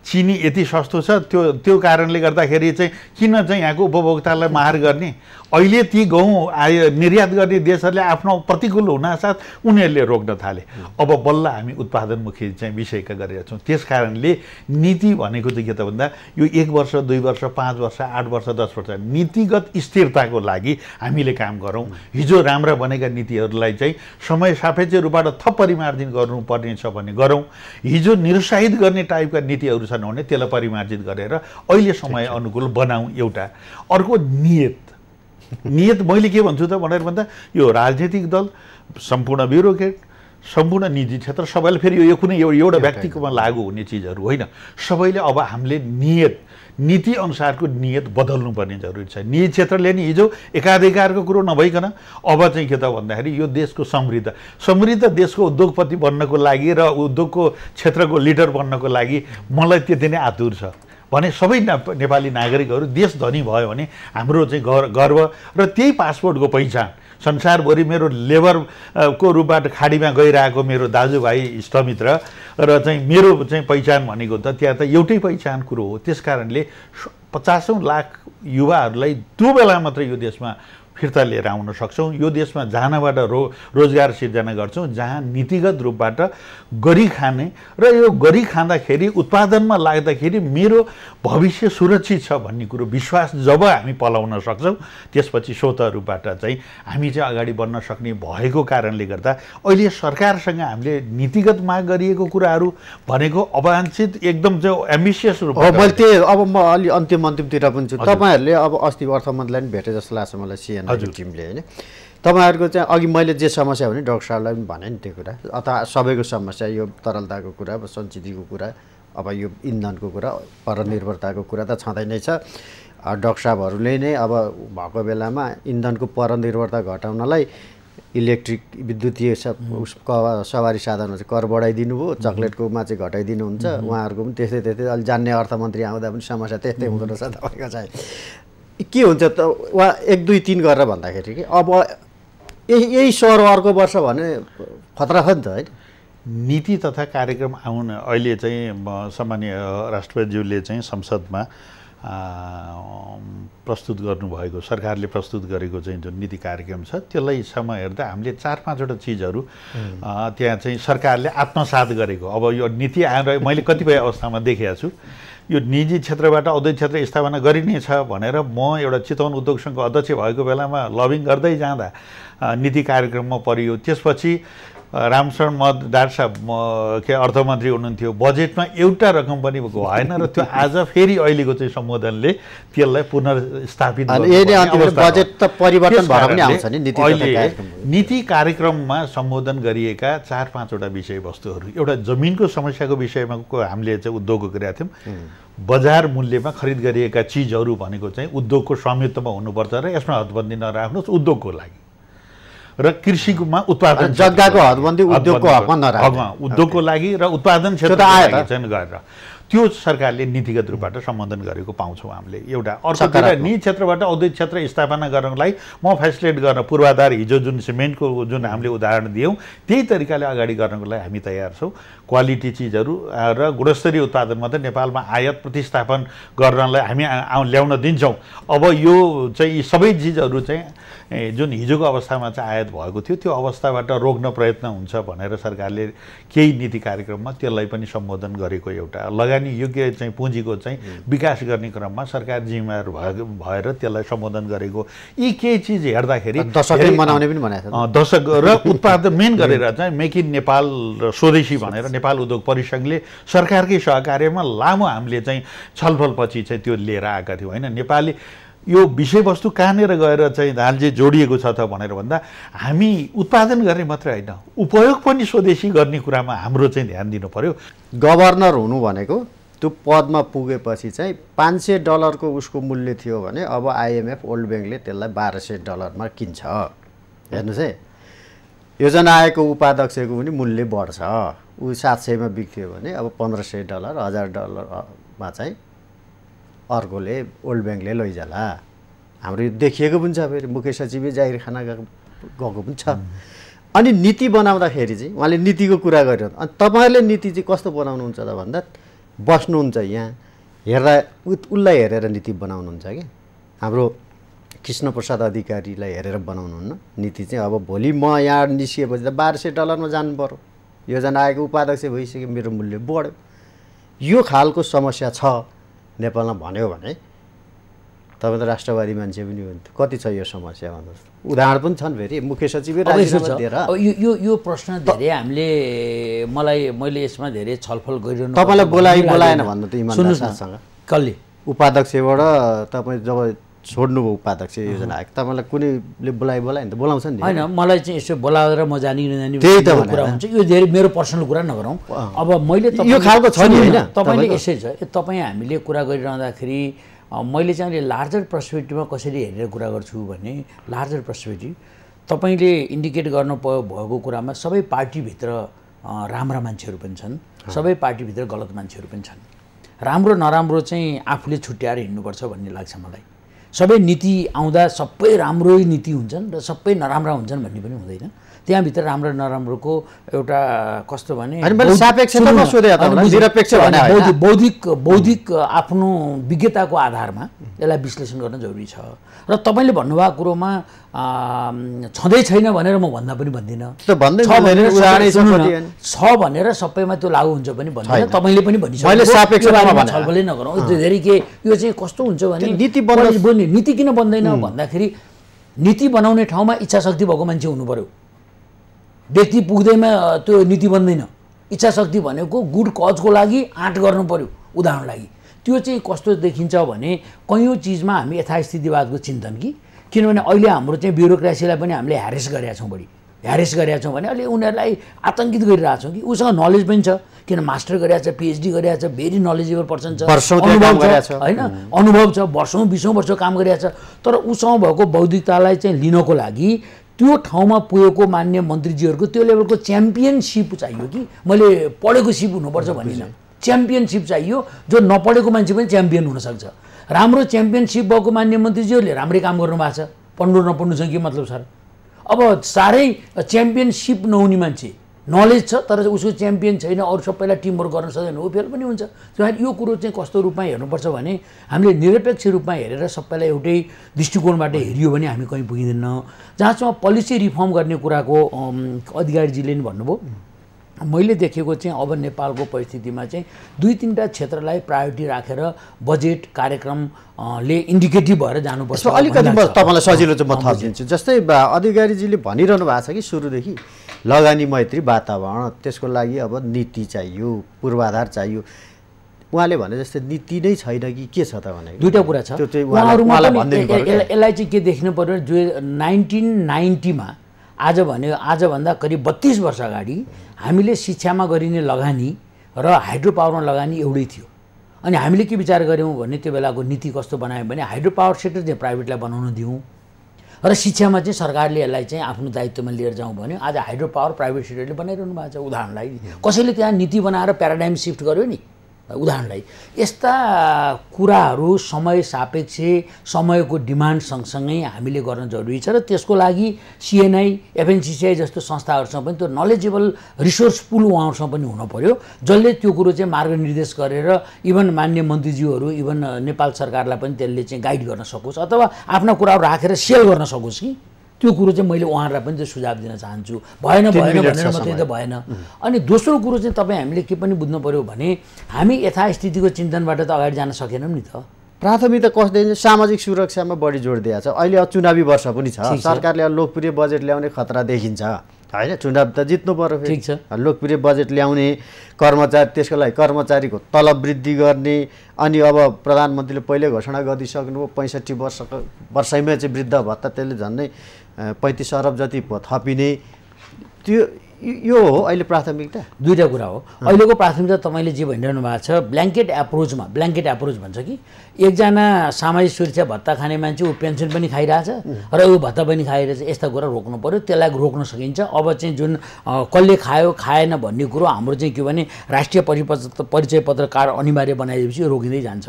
चिनी यति सस्तो छ त्यो त्यो कारणले गर्दाखेरि चाहिँ किन चाहिँ यहाँको उपभोक्तालाई मार गर्ने अहिले ती गहुँ आयो निर्यात गर्ने देशहरूले आफ्नो प्रतिकूल हुनासाथ उनीहरूले रोक्न थाले अब बल्ल हामी उत्पादनमुखी चाहिँ विषयका गरिरहेका छौँ त्यस कारणले नीति भनेको चाहिँ के त भन्दा यो एक वर्ष दुई वर्ष पाँच वर्ष आठ वर्ष दस वर्ष नीतिगत स्थिरताको लागि हामीले काम गरौँ हिजो राम्रा बनेका नीतिहरूलाई चाहिँ समय सापेक्ष रूपबाट थप परिमार्जन छ भने गरौँ हिजो निरुत्साहित गर्ने टाइपका नीतिहरू छन् भने त्यसलाई परिमार्जित गरेर अहिले समय अनुकूल बनाऊ एउटा अर्को नियत नियत मैले के भन्छु त भनेर भन्दा यो राजनीतिक दल सम्पूर्ण ब्युरोक्रेट सम्पूर्ण निजी क्षेत्र सबैले फेरि यो कुनै एउटा व्यक्तिकोमा लागु हुने चिजहरू होइन सबैले अब हामीले नियत नीति अनुसारको नियत बदल्नुपर्ने जरुरी छ निजी क्षेत्रले नि हिजो एकाधिकारको कुरो नभइकन अब चाहिँ के त भन्दाखेरि यो देशको समृद्ध समृद्ध देशको उद्योगपति बन्नको लागि र उद्योगको क्षेत्रको लिडर बन्नको लागि मलाई त्यति नै आतुर छ भने सबै नेपाली नागरिकहरू देश धनी भयो भने हाम्रो चाहिँ गर्व र त्यही पासपोर्टको पहिचान संसारभरि मेरो लेबरको रूपबाट खाडीमा गइरहेको मेरो दाजुभाइ इष्टमित्र र चाहिँ मेरो चाहिँ पहिचान भनेको त त्यहाँ त एउटै पहिचान कुरो हो त्यस कारणले पचासौँ लाख युवाहरूलाई त्यो बेला मात्रै यो देशमा फिर्ता लिएर आउन सक्छौँ यो देशमा जहाँबाट रो रोजगार सिर्जना गर्छौँ जहाँ नीतिगत रूपबाट गरी खाने र यो गरी खाँदाखेरि उत्पादनमा लाग्दाखेरि मेरो भविष्य सुरक्षित छ भन्ने कुरो विश्वास जब हामी पलाउन सक्छौँ त्यसपछि स्वत रूपबाट चाहिँ हामी चाहिँ अगाडि बढ्न सक्ने भएको कारणले गर्दा अहिले सरकारसँग हामीले नीतिगत माग गरिएको कुराहरू भनेको अवाञ्छित एकदम चाहिँ एम्बिसियस रूपमा मैले त्यही अब म अलि अन्तिम अन्तिमतिर पनि छु तपाईँहरूले अब अस्ति अर्थमन्त्रीलाई पनि भेटे जस्तो लाग्छ मलाई सिएन हजुर टिमले होइन तपाईँहरूको चाहिँ अघि मैले जे समस्या भने डक्टर साहबलाई पनि भने नि त्यो कुरा अथवा सबैको समस्या यो तरलताको कुरा अब सञ्चितको कुरा अब यो इन्धनको कुरा परनिर्भरताको कुरा त छँदै नै छ डक्टर साहबहरूले नै अब भएको बेलामा इन्धनको परनिर्भरता घटाउनलाई इलेक्ट्रिक विद्युतीय सवारी साधनमा चाहिँ कर बढाइदिनु भयो चक्लेटकोमा चाहिँ घटाइदिनुहुन्छ उहाँहरूको पनि त्यस्तै त्यस्तै अलिक जान्ने अर्थमन्त्री आउँदा पनि समस्या त्यस्तै हुँदो रहेछ तपाईँको चाहिँ के हुन्छ त वा एक दुई तिन गरेर भन्दाखेरि कि अब यही यही स्वर अर्को वर्ष भने खतरा छ नि त होइन नीति तथा कार्यक्रम आउन अहिले चाहिँ सामान्य राष्ट्रपतिज्यूले चाहिँ संसदमा प्रस्तुत गर्नुभएको सरकारले प्रस्तुत गरेको चाहिँ जुन नीति कार्यक्रम छ त्यसलाई समय हेर्दा हामीले चार पाँचवटा चिजहरू त्यहाँ चाहिँ सरकारले आत्मसात गरेको अब यो नीति आएर मैले कतिपय अवस्थामा देखेको छु यो निजी क्षेत्रबाट औद्योगिक क्षेत्र स्थापना गरिनेछ भनेर म एउटा चितवन उद्योग सङ्घको अध्यक्ष भएको बेलामा लभिङ गर्दै जाँदा नीति कार्यक्रममा परियो त्यसपछि रामशरण मद डार साहब के अर्थमन्त्री हुनुहुन्थ्यो बजेटमा एउटा रकम पनि भएको होइन र त्यो आज फेरि अहिलेको चाहिँ सम्बोधनले त्यसलाई पुनर्स्थापित बजेट त परिवर्तन भएर पनि आउँछ नि अहिले नीति कार्यक्रममा सम्बोधन गरिएका चार पाँचवटा विषयवस्तुहरू एउटा जमिनको समस्याको विषयमा हामीले चाहिँ उद्योग गरेका थियौँ बजार मूल्यमा खरिद गरिएका चिजहरू भनेको चाहिँ उद्योगको स्वामित्वमा हुनुपर्छ र यसमा हदबन्दी नराख्नुहोस् उद्योगको लागि र कृषिमा उत्पादन जग्गाको हदबन्दी उद्योगको हकमा उद्योगको लागि र उत्पादन क्षेत्र चाहिँ गरेर त्यो सरकारले नीतिगत रूपबाट सम्बोधन गरेको पाउँछौँ हामीले एउटा अर्कोतिर नि क्षेत्रबाट औद्योगिक क्षेत्र स्थापना गर्नको लागि म फेसिलेट गर्न पूर्वाधार हिजो जुन सिमेन्टको जुन हामीले उदाहरण दियौँ त्यही तरिकाले अगाडि गर्नको लागि हामी तयार छौँ क्वालिटी चिजहरू र गुणस्तरीय उत्पादन मात्रै नेपालमा आयात प्रतिस्थापन गर्नलाई हामी ल्याउन दिन्छौँ अब यो चाहिँ सबै चिजहरू चाहिँ जुन हिजोको अवस्थामा चाहिँ आयात भएको थियो त्यो अवस्थाबाट रोक्न प्रयत्न हुन्छ भनेर सरकारले केही नीति कार्यक्रममा त्यसलाई पनि सम्बोधन गरेको एउटा लगानी योग्य चाहिँ पुँजीको चाहिँ विकास गर्ने क्रममा सरकार जिम्मेवार भएर त्यसलाई सम्बोधन गरेको यी केही चिज हेर्दाखेरि मनाउने पनि भनेको दशक र (laughs) उत्पादन मेन गरेर चाहिँ मेक इन नेपाल र स्वदेशी भनेर नेपाल उद्योग परिसङ्घले सरकारकै सहकार्यमा लामो हामीले चाहिँ छलफलपछि चाहिँ त्यो लिएर आएका थियौँ होइन नेपाली यो विषयवस्तु कहाँनिर गएर चाहिँ धानले जोडिएको छ त भनेर भन्दा हामी उत्पादन गर्ने मात्रै होइन उपयोग पनि स्वदेशी गर्ने कुरामा हाम्रो चाहिँ ध्यान दिनु पऱ्यो गभर्नर हुनु भनेको त्यो पदमा पुगेपछि चाहिँ पाँच सय डलरको उसको मूल्य थियो भने अब आइएमएफ वर्ल्ड ब्याङ्कले त्यसलाई बाह्र सय डलरमा किन्छ हेर्नुहोस् है योजना आएको उपाध्यक्षको पनि मूल्य बढ्छ ऊ सात सयमा बिक्थ्यो भने अब पन्ध्र सय डलर हजार डलरमा चाहिँ अर्कोले ओल्ड ब्याङ्कले लैजाला हाम्रो यो देखिएको पनि छ फेरि मुख्य सचिवै जाहिर खाना गएको पनि छ अनि नीति बनाउँदाखेरि चाहिँ उहाँले नीतिको कुरा गरेर अनि तपाईँहरूले नीति चाहिँ कस्तो बनाउनुहुन्छ त भन्दा बस्नुहुन्छ यहाँ हेर्दा उसलाई हेरेर नीति बनाउनुहुन्छ कि हाम्रो कृष्ण प्रसाद अधिकारीलाई हेरेर बनाउनुहुन्न नीति चाहिँ अब भोलि म यहाँ निस्किएपछि त बाह्र सय डलरमा जानु पर्यो योजना आएको उपाध्यक्ष भइसक्यो मेरो मूल्य बढ्यो यो खालको समस्या छ नेपालमा भन्यो भने तपाईँ त राष्ट्रवादी मान्छे पनि हुन्थ्यो कति छ यो समस्या भन्नुहोस् उदाहरण पनि छन् फेरि मुख्य सचिव यो यो प्रश्न धेरै हामीले मलाई मैले यसमा धेरै छलफल गरिरहनु तपाईँलाई बोलाइ बोलाएन भन्नु त इमान्दारसँग कसले उपाध्यक्षबाट तपाईँ जब छोड्नुभयो उपाध्यक्ष योजना आएको तपाईँलाई कुनैले बोलाइ बोलायो भने त बोलाउँछ नि होइन मलाई चाहिँ यसो बोलाएर म जाने नजाने त्यही त कुरा हुन्छ यो धेरै मेरो पर्सनल कुरा नगरौँ अब मैले यो खालको छ नि होइन तपाईँले यसै छ तपाईँ हामीले कुरा गरिरहँदाखेरि मैले चाहिँ अहिले लार्जर पर्सपेक्टिभमा कसरी हेरेर कुरा गर्छु भने लार्जर पर्सपेक्टिभ तपाईँले इन्डिकेट गर्नु भएको कुरामा सबै पार्टीभित्र राम्रा मान्छेहरू पनि छन् सबै पार्टीभित्र गलत मान्छेहरू पनि छन् राम्रो नराम्रो चाहिँ आफूले छुट्याएर हिँड्नुपर्छ भन्ने लाग्छ मलाई सबै नीति आउँदा सबै राम्रै नीति हुन्छन् र सबै नराम्रा हुन्छन् भन्ने पनि हुँदैन त्यहाँभित्र राम्रो नराम्रोको एउटा कस्तो भने बौद्धिक बौद्धिक आफ्नो विज्ञताको आधारमा यसलाई विश्लेषण गर्न जरुरी छ र तपाईँले भन्नुभएको कुरोमा छँदै छैन भनेर म भन्दा पनि भन्दिनँ छ भनेर सबैमा त्यो लागु हुन्छ भने भन्दैन तपाईँले पनि छलफलै नगरौँ धेरै के यो चाहिँ कस्तो हुन्छ भने नीति नीति किन बन्दैन भन्दाखेरि नीति बनाउने ठाउँमा इच्छा शक्ति भएको मान्छे हुनु पऱ्यो व्यक्ति पुग्दैमा त्यो नीति बन्दैन इच्छा शक्ति भनेको गुड कजको लागि आँट गर्नु पऱ्यो उदाहरण लागि त्यो चाहिँ कस्तो देखिन्छ भने कैयौँ चिजमा हामी यथास्थितिवादको चिन्तन कि किनभने अहिले हाम्रो चाहिँ ब्युरोक्रेसीलाई पनि हामीले ह्यारेस गरेका छौँ बढी ह्यारेस गरेका छौँ भने अहिले उनीहरूलाई आतङ्कित गरिरहेको छौँ कि उसँग नलेज पनि छ किन मास्टर गरिरहेको छ पिएचडी गरिरहेको छ भेरी नलेजेबल पर्सन छ होइन अनुभव छ वर्षौँ बिसौँ वर्ष काम गरिरहेको छ तर उसँग भएको बौद्धिकतालाई चाहिँ लिनको लागि त्यो ठाउँमा पुगेको मान्य मन्त्रीजीहरूको त्यो लेभलको च्याम्पियनसिप चाहियो कि मैले पढेको सिप हुनुपर्छ भनिनँ च्याम्पियनसिप चाहियो जो नपढेको मान्छे पनि च्याम्पियन हुनसक्छ राम्रो च्याम्पियनसिप भएको मान्य मन्त्रीजीहरूले राम्रै काम गर्नु भएको छ पढ्नु नपढ्नु छ के मतलब सर अब साह्रै च्याम्पियनसिप नहुने मान्छे नलेज छ तर उसको च्याम्पियन छैन अरू सबैलाई टिमवर्क गर्न सक्दैन हो फेल पनि हुन्छ त्यस यो कुरो चाहिँ कस्तो रूपमा हेर्नुपर्छ भने हामीले निरपेक्ष रूपमा हेरेर सबैलाई एउटै दृष्टिकोणबाट हेरियो भने हामी कहीँ पुगिँदैन जहाँसम्म पोलिसी रिफर्म गर्ने कुराको अधिकारीजीले नि भन्नुभयो मैले देखेको चाहिँ अब नेपालको परिस्थितिमा चाहिँ दुई तिनवटा क्षेत्रलाई प्रायोरिटी राखेर रा, बजेट ले इन्डिकेटिभ भएर जानुपर्छ अलिकति तपाईँलाई सजिलो चाहिँ म थपिदिन्छु जस्तै अधिकारीजीले भनिरहनु भएको छ कि सुरुदेखि लगानी मैत्री वातावरण त्यसको लागि अब नीति चाहियो पूर्वाधार चाहियो उहाँले भने जस्तै नीति नै छैन कि के छ त भने दुईवटा कुरा छ यसलाई चाहिँ के देख्नु पर्यो जो नाइन्टिन नाइन्टीमा आज भन्यो आजभन्दा करिब बत्तिस वर्ष अगाडि हामीले शिक्षामा गरिने लगानी र हाइड्रो पावरमा लगानी एउटै थियो अनि हामीले के विचार गऱ्यौँ भने त्यो बेलाको नीति कस्तो बनायौँ भने हाइड्रो पावर सेक्टर चाहिँ प्राइभेटलाई बनाउन दिउँ र शिक्षामा चाहिँ सरकारले यसलाई चाहिँ आफ्नो दायित्वमा लिएर जाउँ भन्यो आज हाइड्रो पावर प्राइभेट सेक्टरले बनाइरहनु भएको छ उदाहरणलाई कसैले त्यहाँ नीति बनाएर प्याराडाइम सिफ्ट गर्यो नि उदाहरणलाई यस्ता कुराहरू समय सापेक्ष समयको डिमान्ड सँगसँगै हामीले गर्न जरुरी छ र त्यसको लागि सिएनआई एफएनसिसिआई जस्तो संस्थाहरूसँग पनि त्यो नलेजेबल रिसोर्स पुल उहाँहरूसँग पनि हुन पऱ्यो जसले त्यो कुरो चाहिँ मार्ग निर्देश गरेर इभन मान्य मन्त्रीज्यूहरू इभन नेपाल सरकारलाई पनि त्यसले चाहिँ गाइड गर्न सकोस् अथवा आफ्ना कुराहरू राखेर सेल गर्न सकोस् कि त्यो कुरो चाहिँ मैले उहाँहरूलाई पनि सुझाव दिन चाहन्छु भएन भएन भनेर मात्रै त भएन अनि दोस्रो कुरो चाहिँ तपाईँ हामीले के पनि बुझ्नु पऱ्यो भने हामी यथास्थितिको चिन्तनबाट त अगाडि जान सकेनौँ नि त प्राथमिकता कसले सामाजिक सुरक्षामा बढी जोड दिएको छ अहिले चुनावी वर्ष पनि छ सरकारले लोकप्रिय बजेट ल्याउने खतरा देखिन्छ होइन चुनाव त जित्नु पऱ्यो ठिक छ लोकप्रिय बजेट ल्याउने कर्मचारी त्यसको लागि कर्मचारीको तलब वृद्धि गर्ने अनि अब प्रधानमन्त्रीले पहिल्यै घोषणा गरिदिइसक्नुभयो पैँसठी वर्षको वर्षैमा चाहिँ वृद्ध भत्ता त्यसले झन्डै पैँतिस अरब जति थपिने त्यो यो हो अहिले प्राथमिकता दुईवटा कुरा हो अहिलेको प्राथमिकता तपाईँले जे भनिरहनु भएको छ ब्ल्याङ्केट एप्रोचमा ब्ल्याङ्केट एप्रोच भन्छ कि एकजना सामाजिक सुरक्षा भत्ता खाने मान्छे ऊ पेन्सन पनि खाइरहेछ र ऊ भत्ता पनि खाइरहेछ यस्ता कुरा रोक्नु पऱ्यो त्यसलाई रोक्न सकिन्छ अब चाहिँ जुन कसले खायो खाएन भन्ने कुरो हाम्रो चाहिँ के भने राष्ट्रिय परिपत्र परिचय पत्र कार्ड अनिवार्य बनाइदिएपछि रोकिँदै जान्छ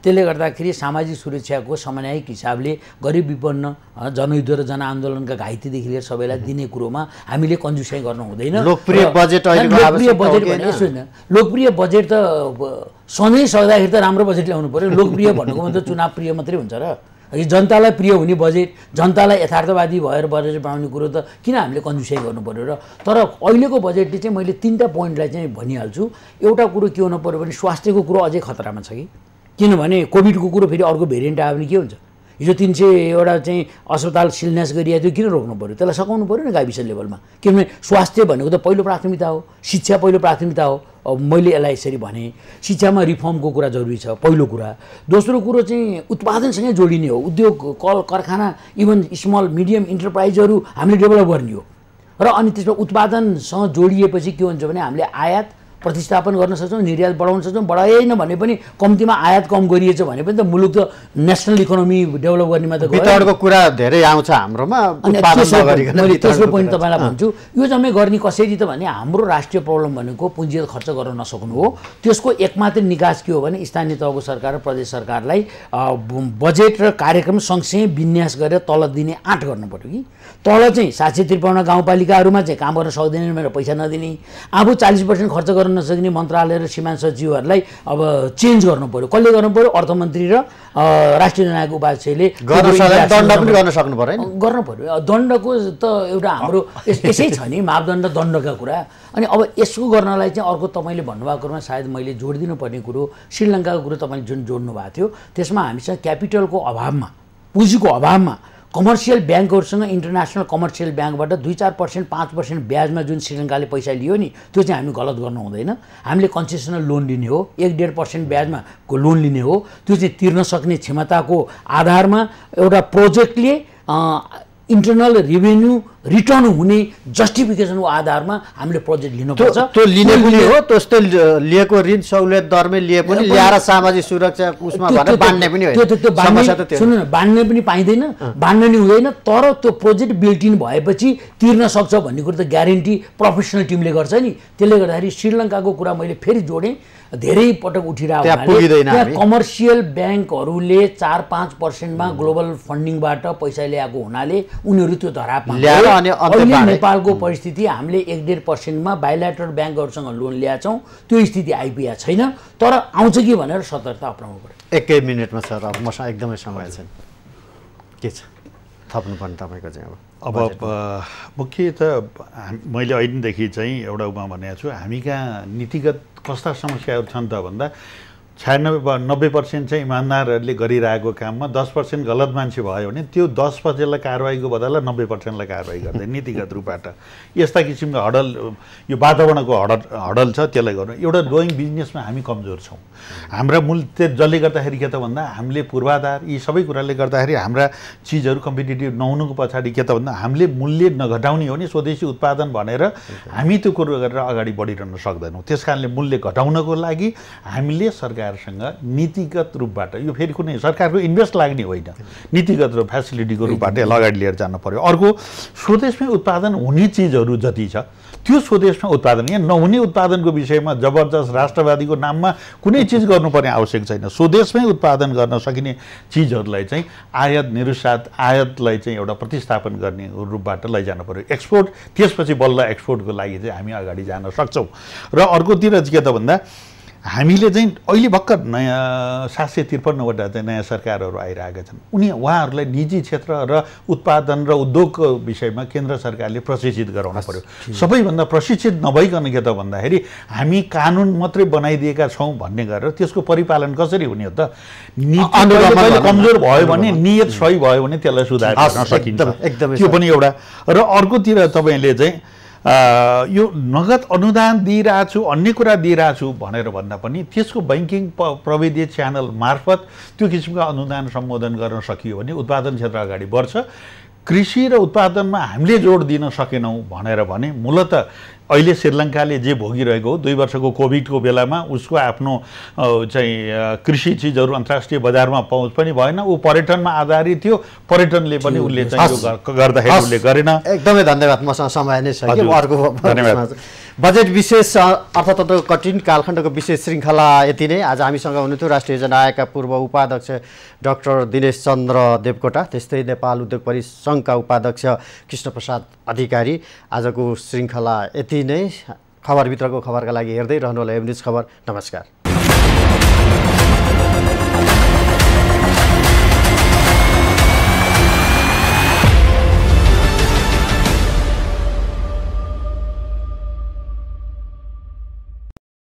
त्यसले गर्दाखेरि सामाजिक सुरक्षाको समन्यायिक हिसाबले गरिब विपन्न जनयुद्ध र जनआन्दोलनका घाइतेदेखि लिएर सबैलाई दिने कुरोमा हामीले कन्जुसै गर्नु हुँदैन लोकप्रिय बजेट लोकप्रिय बजेट भने यसो होइन लोकप्रिय बजेट त सधैँ सक्दाखेरि त राम्रो बजेट ल्याउनु पऱ्यो लोकप्रिय भन्नुको मतलब चुनाव प्रिय मात्रै हुन्छ र जनतालाई प्रिय हुने बजेट जनतालाई यथार्थवादी भएर बजेट बनाउने कुरो त किन हामीले कन्जुसाइ गर्नु पऱ्यो र तर अहिलेको बजेटले चाहिँ मैले तिनवटा पोइन्टलाई चाहिँ भनिहाल्छु एउटा कुरो के हुनु पऱ्यो भने स्वास्थ्यको कुरो अझै खतरामा छ कि किनभने कोभिडको कुरो फेरि अर्को भेरिएन्ट आयो भने के हुन्छ हिजो तिन सयवटा चाहिँ अस्पताल शिलान्यास गरिएको थियो किन रोक्नु पऱ्यो त्यसलाई सघाउनु पऱ्यो नि गाविस लेभलमा किनभने स्वास्थ्य भनेको त पहिलो प्राथमिकता हो शिक्षा पहिलो प्राथमिकता हो अब मैले यसलाई यसरी भने शिक्षामा रिफर्मको कुरा जरुरी छ पहिलो कुरा दोस्रो कुरो चाहिँ उत्पादनसँगै जोडिने हो उद्योग कल कारखाना इभन स्मल मिडियम इन्टरप्राइजहरू हामीले डेभलप गर्ने हो र अनि त्यसमा उत्पादनसँग जोडिएपछि के हुन्छ भने हामीले आयात प्रतिस्थापन गर्न सक्छौँ निर्यात बढाउन सक्छौँ बढाएन भने पनि कम्तीमा आयात कम गरिएछ भने पनि त मुलुक त नेसनल इकोनोमी डेभलप गर्नेमा त कुरा धेरै आउँछ हाम्रोमा मैले तेस्रो पोइन्ट तपाईँलाई भन्छु यो जम्मै गर्ने कसरी त भने हाम्रो राष्ट्रिय प्रब्लम भनेको पुँजीगत खर्च गर्न नसक्नु हो त्यसको एकमात्र निकास के हो भने स्थानीय तहको सरकार र प्रदेश सरकारलाई बजेट र कार्यक्रम सँगसँगै विन्यास गरेर तल दिने आँट गर्नु पऱ्यो कि तल चाहिँ सात सय त्रिपन्न गाउँपालिकाहरूमा चाहिँ काम गर्न सक्दैनन् भनेर पैसा नदिने आफू चालिस पर्सेन्ट खर्च गर्न गर्न नसक्ने मन्त्रालय र सीमा सचिवहरूलाई अब चेन्ज गर्नु पऱ्यो कसले गर्नु पऱ्यो अर्थमन्त्री र राष्ट्रिय जनाको उपाध्यक्षले गर्नु पऱ्यो दण्डको त एउटा हाम्रो यसै छ नि मापदण्ड दण्डका कुरा अनि अब यसको गर्नलाई चाहिँ अर्को तपाईँले भन्नुभएको कुरोमा सायद मैले जोडिदिनु पर्ने कुरो श्रीलङ्काको कुरो तपाईँले जुन जोड्नु भएको थियो त्यसमा हामीसँग क्यापिटलको अभावमा पुँजीको अभावमा कमर्सियल ब्याङ्कहरूसँग इन्टरनेसनल कमर्सियल ब्याङ्कबाट दुई चार पर्सेन्ट पाँच पर्सेन्ट ब्याजमा जुन श्रीलङ्काले पैसा लियो नि त्यो चाहिँ हामी गलत गर्नु हुँदैन हामीले कन्सेसनल लोन लिने हो एक डेढ पर्सेन्ट ब्याजमा लोन लिने हो त्यो चाहिँ तिर्न सक्ने क्षमताको आधारमा एउटा प्रोजेक्टले इन्टरनल रेभेन्यू रिटर्न हुने जस्टिफिकेसनको आधारमा हामीले प्रोजेक्ट लिनुपर्छ त्यो लिने पनि हो त्यस्तो लिएको ऋण सहुलियत दरमै लिए पनि ल्याएर सामाजिक सुरक्षा उसमा बाँड्ने पनि त्यो त्यो न बाँड्ने पनि पाइँदैन बाँड्ने नि हुँदैन तर त्यो प्रोजेक्ट बिल्टिन भएपछि तिर्न सक्छ भन्ने कुरो त ग्यारेन्टी प्रोफेसनल टिमले गर्छ नि त्यसले गर्दाखेरि श्रीलङ्काको कुरा मैले फेरि जोडेँ धेरै पटक उठिरहेको त्यहाँ कमर्सियल ब्याङ्कहरूले चार पाँच पर्सेन्टमा ग्लोबल फन्डिङबाट पैसा ल्याएको हुनाले उनीहरू त्यो धरा अहिले नेपालको परिस्थिति हामीले एक डेढ पर्सेन्टमा बायोलेटर ब्याङ्कहरूसँग लोन ल्याएछौँ त्यो स्थिति आइपुगेको छैन तर आउँछ कि भनेर सतर्कता अप्नाउनु पर्यो एकै मिनटमा सर अब मसँग एकदमै समय छैन के छ थप्नुपर्ने तपाईँको चाहिँ अब अब मुख्य त मैले अहिलेदेखि चाहिँ एउटा उमा भनेको छु हामी कहाँ नीतिगत ಕಷ್ಟ ಸಮಸ್ಯೆ ಅವ್ರ ಚಂದ ಬಂದ छयानब्बे नब्बे पर्सेन्ट चाहिँ इमान्दारहरूले गरिरहेको काममा दस पर्सेन्ट गलत मान्छे भयो भने त्यो दस पर्सेन्टलाई कारवाहीको बदला नब्बे पर्सेन्टलाई कारवाही गर्दै (laughs) नीतिगत रूपबाट यस्ता किसिमको हडल यो वातावरणको हडल हडल छ त्यसलाई गर्नु एउटा डोइङ बिजनेसमा हामी कमजोर छौँ हाम्रा मूल त्यो जसले गर्दाखेरि के त भन्दा हामीले पूर्वाधार यी सबै कुराले गर्दाखेरि हाम्रा चिजहरू कम्पिटेटिभ नहुनुको पछाडि के त भन्दा हामीले मूल्य नघटाउने हो भने स्वदेशी उत्पादन भनेर हामी त्यो कुरो गरेर अगाडि बढिरहन सक्दैनौँ त्यस कारणले मूल्य घटाउनको लागि हामीले सरकार सरकारसँग नीतिगत रूपबाट यो फेरि कुनै सरकारको इन्भेस्ट लाग्ने होइन नीतिगत रूप फेसिलिटीको रूपबाट यसलाई अगाडि लिएर जानु पऱ्यो अर्को स्वदेशमै उत्पादन हुने चिजहरू जति छ त्यो स्वदेशमा उत्पादन यहाँ नहुने उत्पादनको विषयमा जबरजस्त राष्ट्रवादीको नाममा कुनै चिज गर्नुपर्ने आवश्यक छैन स्वदेशमै उत्पादन गर्न सकिने चिजहरूलाई चाहिँ आयात निरुसात आयातलाई चाहिँ एउटा प्रतिस्थापन गर्ने रूपबाट लैजानु पऱ्यो एक्सपोर्ट त्यसपछि बल्ल एक्सपोर्टको लागि चाहिँ हामी अगाडि जान सक्छौँ र अर्कोतिर के त भन्दा हामीले चाहिँ अहिले भर्खर नयाँ सात सय त्रिपन्नवटा चाहिँ नयाँ सरकारहरू आइरहेका छन् उनी उहाँहरूलाई निजी क्षेत्र र उत्पादन र उद्योगको विषयमा केन्द्र सरकारले प्रशिक्षित गराउनु पऱ्यो सबैभन्दा प्रशिक्षित नभइकन के त भन्दाखेरि हामी कानुन मात्रै बनाइदिएका छौँ भन्ने गरेर त्यसको परिपालन कसरी हुने हो त कमजोर भयो भने नियत सही भयो भने त्यसलाई सुधार गर्न सकिन्छ त्यो पनि एउटा र अर्कोतिर तपाईँले चाहिँ यो नगद अनुदान दिइरहेछु अन्य कुरा दिइरहेछु भनेर भन्दा पनि त्यसको ब्याङ्किङ प प्रविधि च्यानल मार्फत त्यो किसिमका अनुदान सम्बोधन गर्न सकियो भने उत्पादन क्षेत्र अगाडि बढ्छ कृषि र उत्पादनमा हामीले जोड दिन सकेनौँ भनेर भने मूलत अहिले श्रीलङ्काले जे भोगिरहेको हो दुई वर्षको कोभिडको बेलामा उसको आफ्नो चाहिँ कृषि चिजहरू अन्तर्राष्ट्रिय बजारमा पहुँच पनि भएन ऊ पर्यटनमा आधारित थियो पर्यटनले पनि उसले चाहिँ गर्दाखेरि उसले गरेन एकदमै धन्यवाद मसँग समय नै छ अर्को धन्यवाद बजेट विशेष अर्थतन्त्र कठिन कालखण्डको विशेष श्रृङ्खला यति नै आज हामीसँग हुनुहुन्थ्यो राष्ट्रिय योजना आयोगका पूर्व उपाध्यक्ष डाक्टर दिनेश चन्द्र देवकोटा त्यस्तै नेपाल उद्योग परिसङ्घका उपाध्यक्ष कृष्णप्रसाद अधिकारी आजको श्रृङ्खला यति नै खबरभित्रको खबरका लागि हेर्दै रहनुहोला एम न्युज खबर नमस्कार